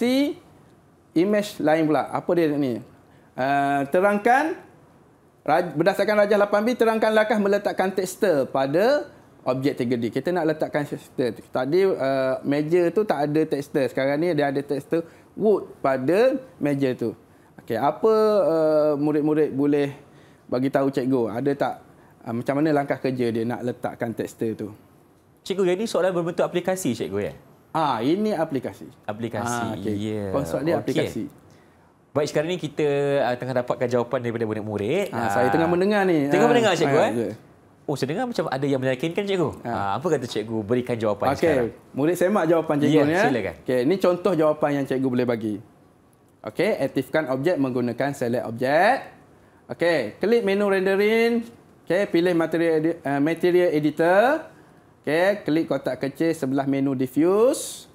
image lain pula. Apa dia ni? Uh, terangkan berdasarkan rajah 8B terangkan langkah meletakkan tekstur pada objek 3D. Kita nak letakkan tekstur. Tadi uh, meja tu tak ada tekstur. Sekarang ni dia ada tekstur wood pada meja tu. Okay, apa eh, murid-murid uh, boleh bagi tahu cikgu? Ada tak uh, macam mana langkah kerja dia nak letakkan tekstur tu? Cikgu, ini soalan berbentuk aplikasi cikgu ya? Ha, ini aplikasi. Aplikasi. Ha, ah, okay. yeah. Konsol ni okay. aplikasi. Baik, sekarang ni kita uh, tengah dapatkan jawapan daripada murid-murid. Ha, saya tengah mendengar ni. Tengah ha. mendengar, cikgu. Ha, eh? Oh, saya dengar macam ada yang meyakinkan cikgu. Ha. Ha, apa kata cikgu berikan jawapan okay. sekarang? Murid semak jawapan cikgu yeah, ni. Ya, silakan. Okay. Ini contoh jawapan yang cikgu boleh bagi. Okey, aktifkan objek menggunakan select objek. Okey, klik menu rendering. Okey, pilih material, uh, material editor. Okey, klik kotak kecil sebelah menu diffuse.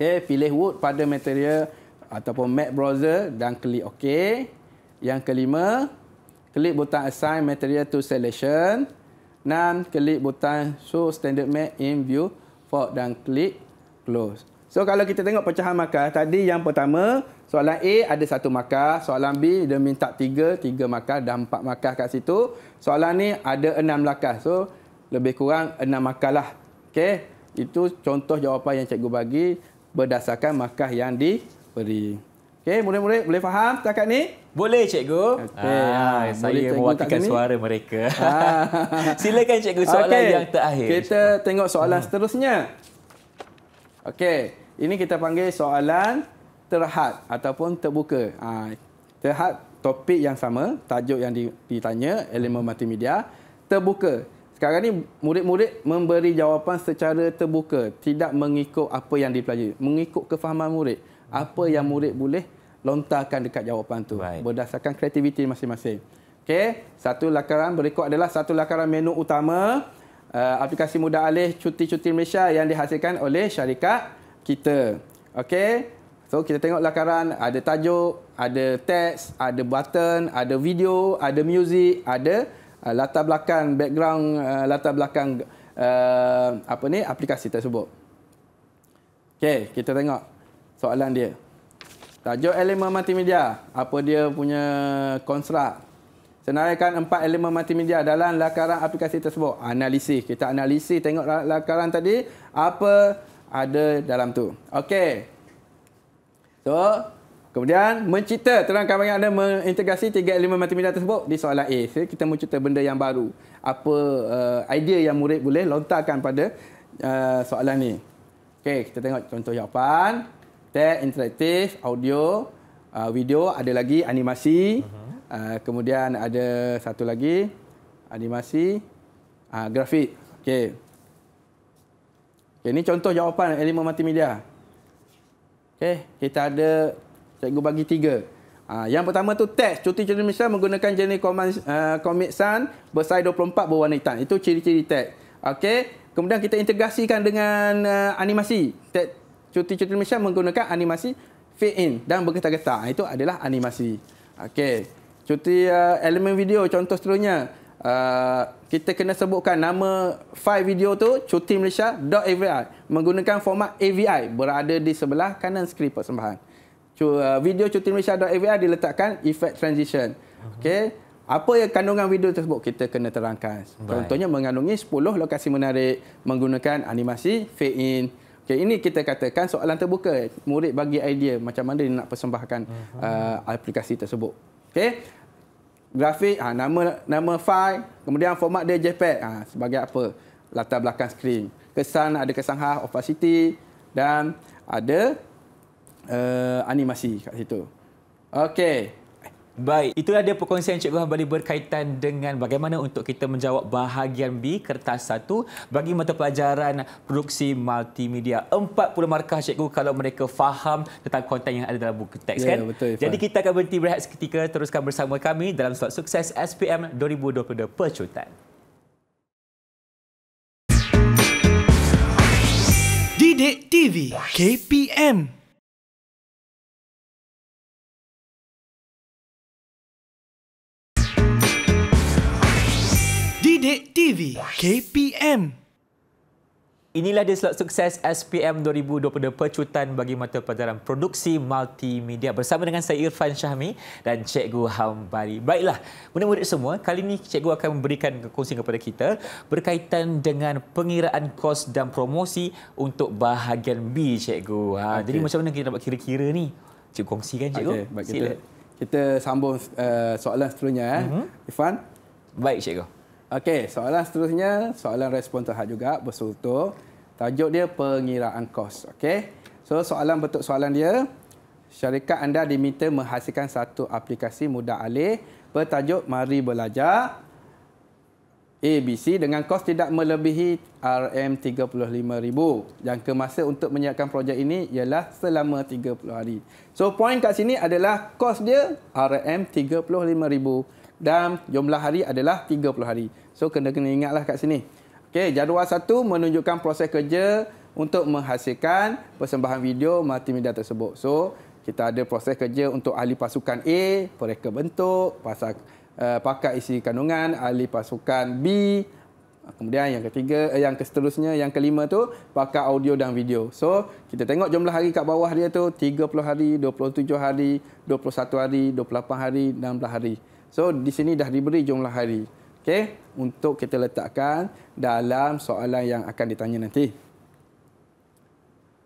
Okey, pilih wood pada material ataupun map browser dan klik okey. Yang kelima, klik butang assign material to selection. Enam, klik butang show standard map in view for dan klik close. So kalau kita tengok pecahan markah tadi yang pertama soalan A ada satu markah, soalan B dia minta tiga, tiga markah dan empat markah kat situ. Soalan ni ada enam markah. So lebih kurang 6 makalah. Okey, itu contoh jawapan yang cikgu bagi berdasarkan markah yang diberi. Okey, murid-murid boleh faham setakat ni? Boleh cikgu. Okay. Ha, ah, ah, saya cikgu mewakilkan suara mereka. Ha. <laughs> Silakan cikgu soalan okay. yang terakhir. Kita tengok soalan ha. seterusnya. Okey, ini kita panggil soalan terhad ataupun terbuka. Ha. terhad topik yang sama, tajuk yang ditanya, elemen multimedia, terbuka. Sekarang ni murid-murid memberi jawapan secara terbuka, tidak mengikut apa yang dipelajari, mengikut kefahaman murid. Apa yang murid boleh lontarkan dekat jawapan tu right. berdasarkan kreativiti masing-masing. Okey, satu lakaran berikut adalah satu lakaran menu utama uh, aplikasi mudah alih cuti-cuti Malaysia yang dihasilkan oleh syarikat kita. Okey. So kita tengok lakaran ada tajuk, ada teks, ada button, ada video, ada music, ada Ah, latar belakang background uh, latar belakang uh, apa ni aplikasi tersebut. Okey, kita tengok soalan dia. Tajuk elemen multimedia, apa dia punya konstruk? Senaraikan empat elemen multimedia dalam lakaran aplikasi tersebut. Analisis, kita analisis tengok lakaran tadi apa ada dalam tu. Okey. So, Kemudian mencipta terangkan bagi anda mengintegrasi tiga elemen multimedia tersebut di soalan A. So, kita mencipta benda yang baru. Apa uh, idea yang murid boleh lontarkan pada uh, soalan ni. Okey, kita tengok contoh jawapan. Text, interaktif, audio, uh, video, ada lagi animasi. Uh -huh. uh, kemudian ada satu lagi animasi uh, grafik. Okey. Okey, ini contoh jawapan elemen multimedia. Okey, kita ada Cikgu bagi tiga. Ha, yang pertama tu teks. Cuti-cuti Malaysia menggunakan jenis komik komik uh, sun 24 berwarna hitam. Itu ciri-ciri teks. Okey. Kemudian kita integrasikan dengan uh, animasi. Teks cuti-cuti Malaysia menggunakan animasi fade in dan bergetar-getar. Ha, itu adalah animasi. Okey. Cuti uh, elemen video contoh seterusnya. Uh, kita kena sebutkan nama file video tu cuti Malaysia.avi menggunakan format AVI berada di sebelah kanan skrip persembahan. Uh, video cuti malaysia.fr diletakkan effect transition. Okey. Apa yang kandungan video tersebut kita kena terangkan. Contohnya mengandungi 10 lokasi menarik menggunakan animasi fade in. Okey, ini kita katakan soalan terbuka. Murid bagi idea macam mana dia nak persembahkan uh-huh. uh, aplikasi tersebut. Okey. Grafik, ha, nama nama file, kemudian format dia JPEG. Ha, sebagai apa? Latar belakang skrin. Kesan ada kesan ha opacity dan ada uh, animasi kat situ. Okey. Baik, itulah dia perkongsian Cikgu Hambali berkaitan dengan bagaimana untuk kita menjawab bahagian B, kertas satu bagi mata pelajaran produksi multimedia. 40 markah Cikgu kalau mereka faham tentang konten yang ada dalam buku teks yeah, kan? Ya, betul, Jadi kita akan berhenti berehat seketika teruskan bersama kami dalam slot sukses SPM 2022 Percutan. Didik TV KPM Dek TV KPM. Inilah dia slot sukses SPM 2020 percutan bagi mata pelajaran produksi multimedia bersama dengan saya Irfan Syahmi dan Cikgu Hambali. Baiklah, mudah murid semua, kali ini Cikgu akan memberikan kongsi kepada kita berkaitan dengan pengiraan kos dan promosi untuk bahagian B, Cikgu. Ha, okay. Jadi macam mana kita dapat kira-kira ni? Cikgu kongsikan, Cikgu. Okay, kita, kita sambung uh, soalan seterusnya. Eh. mm Irfan? Baik, Cikgu. Okey, soalan seterusnya, soalan respon terhad juga, bersultur. Tajuk dia pengiraan kos. Okey, so soalan bentuk soalan dia. Syarikat anda diminta menghasilkan satu aplikasi mudah alih bertajuk Mari Belajar ABC dengan kos tidak melebihi RM35,000. Yang masa untuk menyiapkan projek ini ialah selama 30 hari. So, point kat sini adalah kos dia RM35,000 dan jumlah hari adalah 30 hari. So kena kena ingatlah kat sini. Okey, jadual satu menunjukkan proses kerja untuk menghasilkan persembahan video multimedia tersebut. So kita ada proses kerja untuk ahli pasukan A, mereka bentuk, pasal uh, pakai isi kandungan, ahli pasukan B, kemudian yang ketiga, eh, yang seterusnya, yang kelima tu pakai audio dan video. So kita tengok jumlah hari kat bawah dia tu 30 hari, 27 hari, 21 hari, 28 hari, 16 hari. So di sini dah diberi jumlah hari. Okey, untuk kita letakkan dalam soalan yang akan ditanya nanti.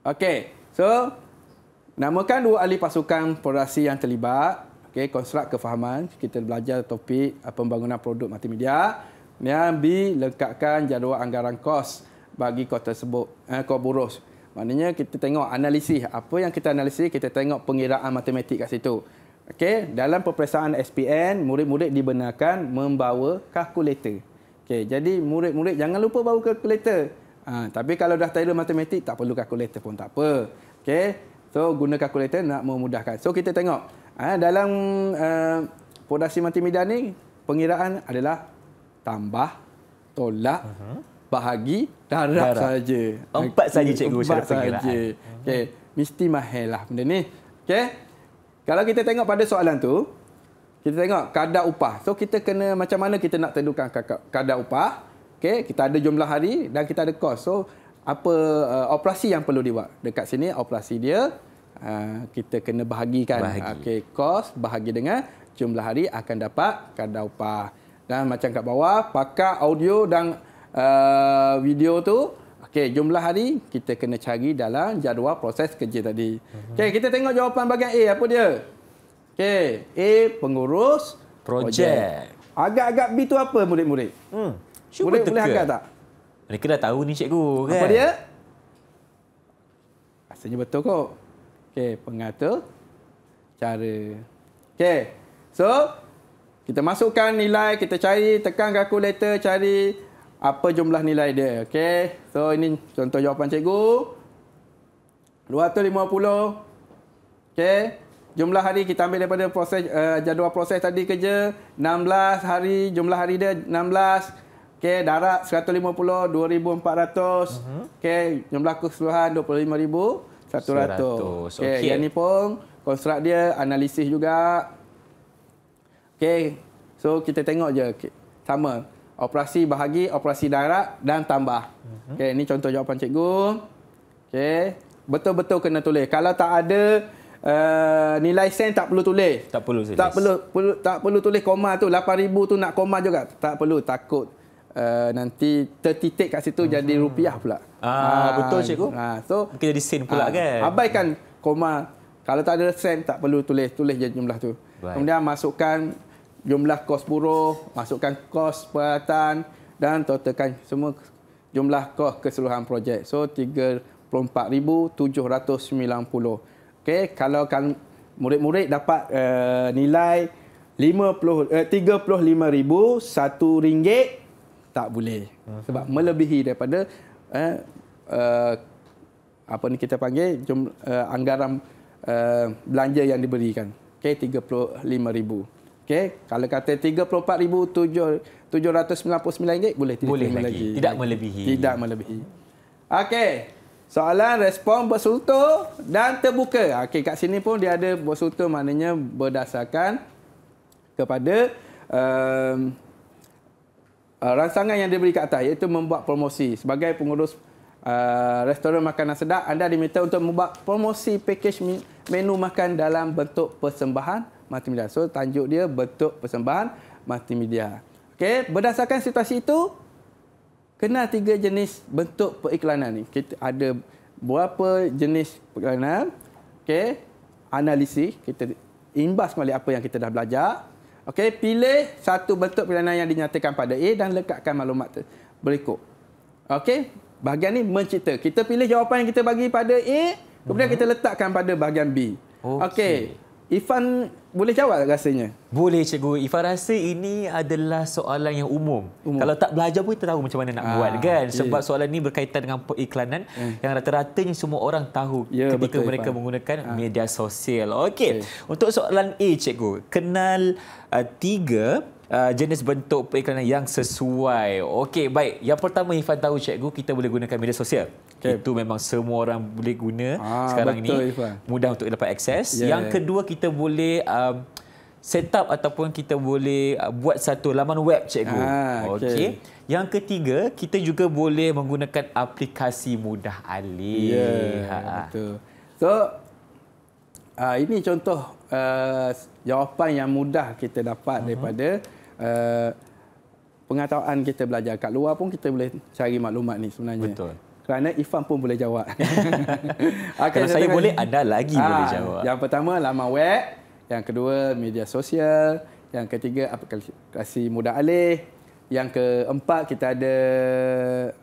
Okey. So namakan dua ahli pasukan operasi yang terlibat. Okey, konstruk kefahaman kita belajar topik pembangunan produk multimedia. Yang B lengkapkan jadual anggaran kos bagi kos tersebut, eh, kos burus. Maknanya kita tengok analisis, apa yang kita analisis, kita tengok pengiraan matematik kat situ. Okey, dalam peperiksaan SPM, murid-murid dibenarkan membawa kalkulator. Okey, jadi murid-murid jangan lupa bawa kalkulator. Ha, tapi kalau dah tahu matematik tak perlu kalkulator pun tak apa. Okey. So guna kalkulator nak memudahkan. So kita tengok. Ha, dalam uh, fondasi multimedia ni pengiraan adalah tambah, tolak, mhm. bahagi, darab saja. Empat saja cikgu cara pengiraan. Okey, mesti mahir lah benda ni. Okey. Kalau kita tengok pada soalan tu, kita tengok kadar upah. So kita kena macam mana kita nak tentukan kadar upah? Okey, kita ada jumlah hari dan kita ada kos. So apa uh, operasi yang perlu dibuat? Dekat sini operasi dia uh, kita kena bahagikan. Bahagi. Okey, kos bahagi dengan jumlah hari akan dapat kadar upah. Dan macam kat bawah, pakar audio dan uh, video tu Okey, jumlah hari kita kena cari dalam jadual proses kerja tadi. Okey, kita tengok jawapan bahagian A apa dia? Okey, A pengurus projek. Agak-agak B tu apa murid-murid? Hmm. Murid boleh agak tak? Mereka dah tahu ni cikgu kan. Apa dia? Rasanya betul kok. Okey, pengatur cara. Okey. So, kita masukkan nilai, kita cari tekan kalkulator cari apa jumlah nilai dia. Okey. So ini contoh jawapan cikgu. 250. Okey. Jumlah hari kita ambil daripada proses uh, jadual proses tadi kerja 16 hari jumlah hari dia 16. Okey, darat 150 2400. Uh -huh. Okey, jumlah keseluruhan 25100. Okey, okay. yang ni pun konstrukt dia analisis juga. Okey. So kita tengok je. Okay. Sama operasi bahagi, operasi darat dan tambah. Mhm. Okey, ini contoh jawapan cikgu. Okey, betul-betul kena tulis. Kalau tak ada uh, nilai sen tak perlu tulis. Tak perlu tulis. Tak perlu, perlu tak perlu tulis koma tu. 8000 tu nak koma juga. Tak perlu takut uh, nanti tertitik kat situ hmm. jadi mhm. rupiah pula. Ah, ha, betul cikgu. Ha, so Mungkin jadi sen pula ha, kan. Abaikan koma. Kalau tak ada sen tak perlu tulis, tulis je jumlah tu. Baik. Kemudian masukkan jumlah kos buruh, masukkan kos peralatan dan totalkan semua jumlah kos keseluruhan projek. So 34790. Okey, kalau kan murid-murid dapat uh, nilai 50 eh, 35000 1 ringgit tak boleh sebab melebihi daripada eh, uh, apa ni kita panggil jumlah, eh, uh, anggaran uh, belanja yang diberikan. Okey 35000. Okey, kalau kata 34,799 ringgit boleh tidak boleh lagi. lagi. Tidak melebihi. Tidak melebihi. Okey. Soalan respon bersutur dan terbuka. Okey, kat sini pun dia ada bersutur maknanya berdasarkan kepada um, uh, rangsangan yang diberi kat atas iaitu membuat promosi sebagai pengurus Uh, restoran makanan sedap anda diminta untuk membuat promosi pakej menu makan dalam bentuk persembahan multimedia. So tajuk dia bentuk persembahan multimedia. Okey, berdasarkan situasi itu kena tiga jenis bentuk periklanan ni. Kita ada berapa jenis periklanan? Okey, analisis kita imbas kembali apa yang kita dah belajar. Okey, pilih satu bentuk periklanan yang dinyatakan pada A dan lekatkan maklumat berikut. Okey, bahagian ni mencipta. Kita pilih jawapan yang kita bagi pada A, kemudian uh kita letakkan pada bahagian B. Okey. Okay. Ifan boleh jawab rasanya? Boleh cikgu. Ifan rasa ini adalah soalan yang umum. umum. Kalau tak belajar pun kita tahu macam mana nak ah, buat kan. Sebab yeah. soalan ini berkaitan dengan periklanan mm. yang rata-ratanya semua orang tahu yeah, ketika betul, mereka Ifan. menggunakan ah. media sosial. Okey. Okay. Untuk soalan A cikgu, kenal uh, tiga uh, jenis bentuk periklanan yang sesuai. Okey, baik. Yang pertama Ifan tahu cikgu kita boleh gunakan media sosial. Okay. Itu memang semua orang boleh guna ah, sekarang betul, ini. Ifan. Mudah untuk dapat akses. Yeah. Yang kedua kita boleh um, set up ataupun kita boleh uh, buat satu laman web cikgu. Ah, okey. Okay. Yang ketiga, kita juga boleh menggunakan aplikasi Mudah Alih. Ya, yeah, ha, ha. betul. So uh, ini contoh uh, jawapan yang mudah kita dapat uh-huh. daripada Eh, pengetahuan kita belajar kat luar pun kita boleh cari maklumat ni sebenarnya. Betul. Kerana Ifan pun boleh jawab. <laughs> okay, Kalau saya boleh, ada lagi ha, boleh jawab. Yang pertama, lama web. Yang kedua, media sosial. Yang ketiga, aplikasi mudah alih. Yang keempat, kita ada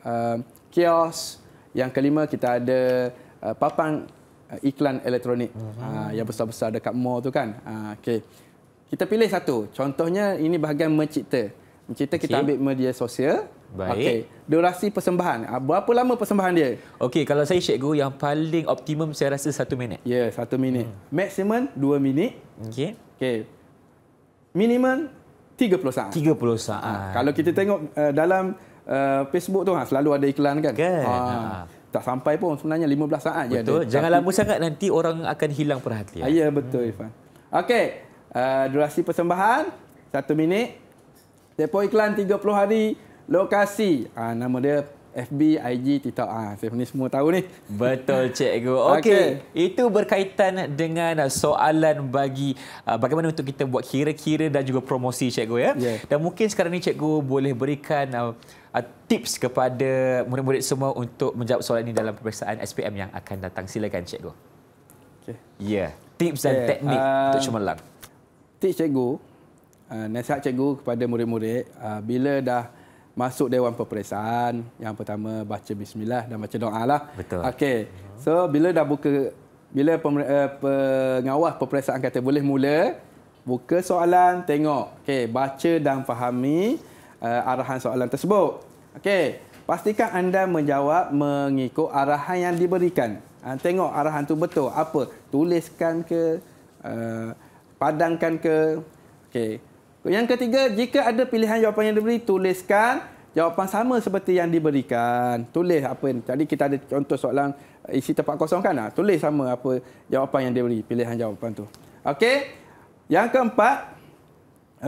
uh, kios. Yang kelima, kita ada uh, papan uh, iklan elektronik. Uh-huh. Uh, yang besar-besar dekat mall tu kan. Uh, ah, okay kita pilih satu. Contohnya ini bahagian mencipta. Mencipta kita okay. ambil media sosial. Baik. Okay. Durasi persembahan. Ah, berapa lama persembahan dia? Okey, kalau saya cikgu yang paling optimum saya rasa satu minit. Ya, yeah, satu minit. Hmm. Maksimum dua minit. Okey. Okey. Minimum 30 saat. 30 saat. Ha. Kalau kita tengok uh, dalam uh, Facebook tu ha, selalu ada iklan kan. Okay. Ha. Ah, ha. Tak sampai pun sebenarnya 15 saat betul. je. Betul. Jangan lama sangat nanti orang akan hilang perhatian. Ya, betul hmm. Ifan. Okey. Eh, durasi persembahan 1 minit. Depo iklan 30 hari. Lokasi. Ha, nama dia FB, IG, TikTok. Ha, saya ni semua tahu ni. Betul, <laughs> cikgu. Okey. Okay. Itu berkaitan dengan soalan bagi uh, bagaimana untuk kita buat kira-kira dan juga promosi, cikgu. ya. Yeah. Dan mungkin sekarang ni cikgu boleh berikan uh, tips kepada murid-murid semua untuk menjawab soalan ini dalam peperiksaan SPM yang akan datang. Silakan, cikgu. Okay. Ya, yeah. tips dan teknik uh, untuk cemerlang. Okey kritik cikgu, uh, nasihat cikgu kepada murid-murid uh, bila dah masuk dewan peperiksaan, yang pertama baca bismillah dan baca doa lah. Betul. Okey. So bila dah buka bila pemer, uh, pengawas peperiksaan kata boleh mula, buka soalan, tengok. Okey, baca dan fahami uh, arahan soalan tersebut. Okey. Pastikan anda menjawab mengikut arahan yang diberikan. Uh, tengok arahan tu betul apa? Tuliskan ke uh, padangkan ke. Okey. Yang ketiga, jika ada pilihan jawapan yang diberi, tuliskan jawapan sama seperti yang diberikan. Tulis apa yang, tadi kita ada contoh soalan eh, isi tempat kosong kan? Ah, tulis sama apa jawapan yang diberi, pilihan jawapan tu. Okey. Yang keempat,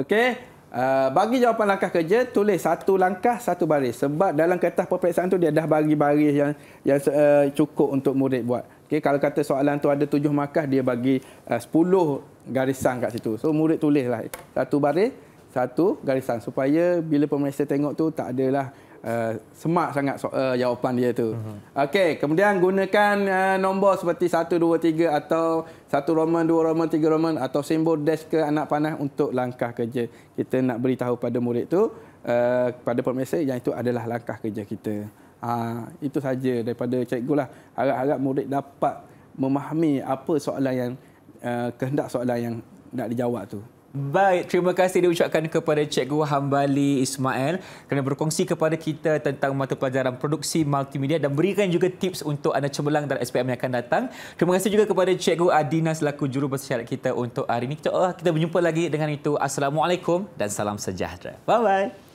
okey, uh, bagi jawapan langkah kerja, tulis satu langkah, satu baris. Sebab dalam kertas peperiksaan tu dia dah bagi baris yang yang uh, cukup untuk murid buat. Okey, kalau kata soalan tu ada tujuh markah, dia bagi eh, sepuluh garisan kat situ. So murid tulislah satu baris, satu garisan supaya bila pemeriksa tengok tu tak adalah uh, semak sangat so, uh, jawapan dia tu. Uh-huh. Okey, kemudian gunakan uh, nombor seperti 1 2 3 atau satu roman dua roman tiga roman atau simbol dash ke anak panah untuk langkah kerja. Kita nak beritahu pada murid tu uh, pada pemeriksa yang itu adalah langkah kerja kita. Ha, itu saja daripada cikgu lah. Harap-harap murid dapat memahami apa soalan yang Uh, kehendak soalan yang nak dijawab tu. Baik, terima kasih diucapkan kepada Cikgu Hambali Ismail kerana berkongsi kepada kita tentang mata pelajaran produksi multimedia dan berikan juga tips untuk anda cemerlang dalam SPM yang akan datang. Terima kasih juga kepada Cikgu Adina selaku juru bahasa kita untuk hari ini. Kita, oh, kita berjumpa lagi dengan itu. Assalamualaikum dan salam sejahtera. Bye-bye.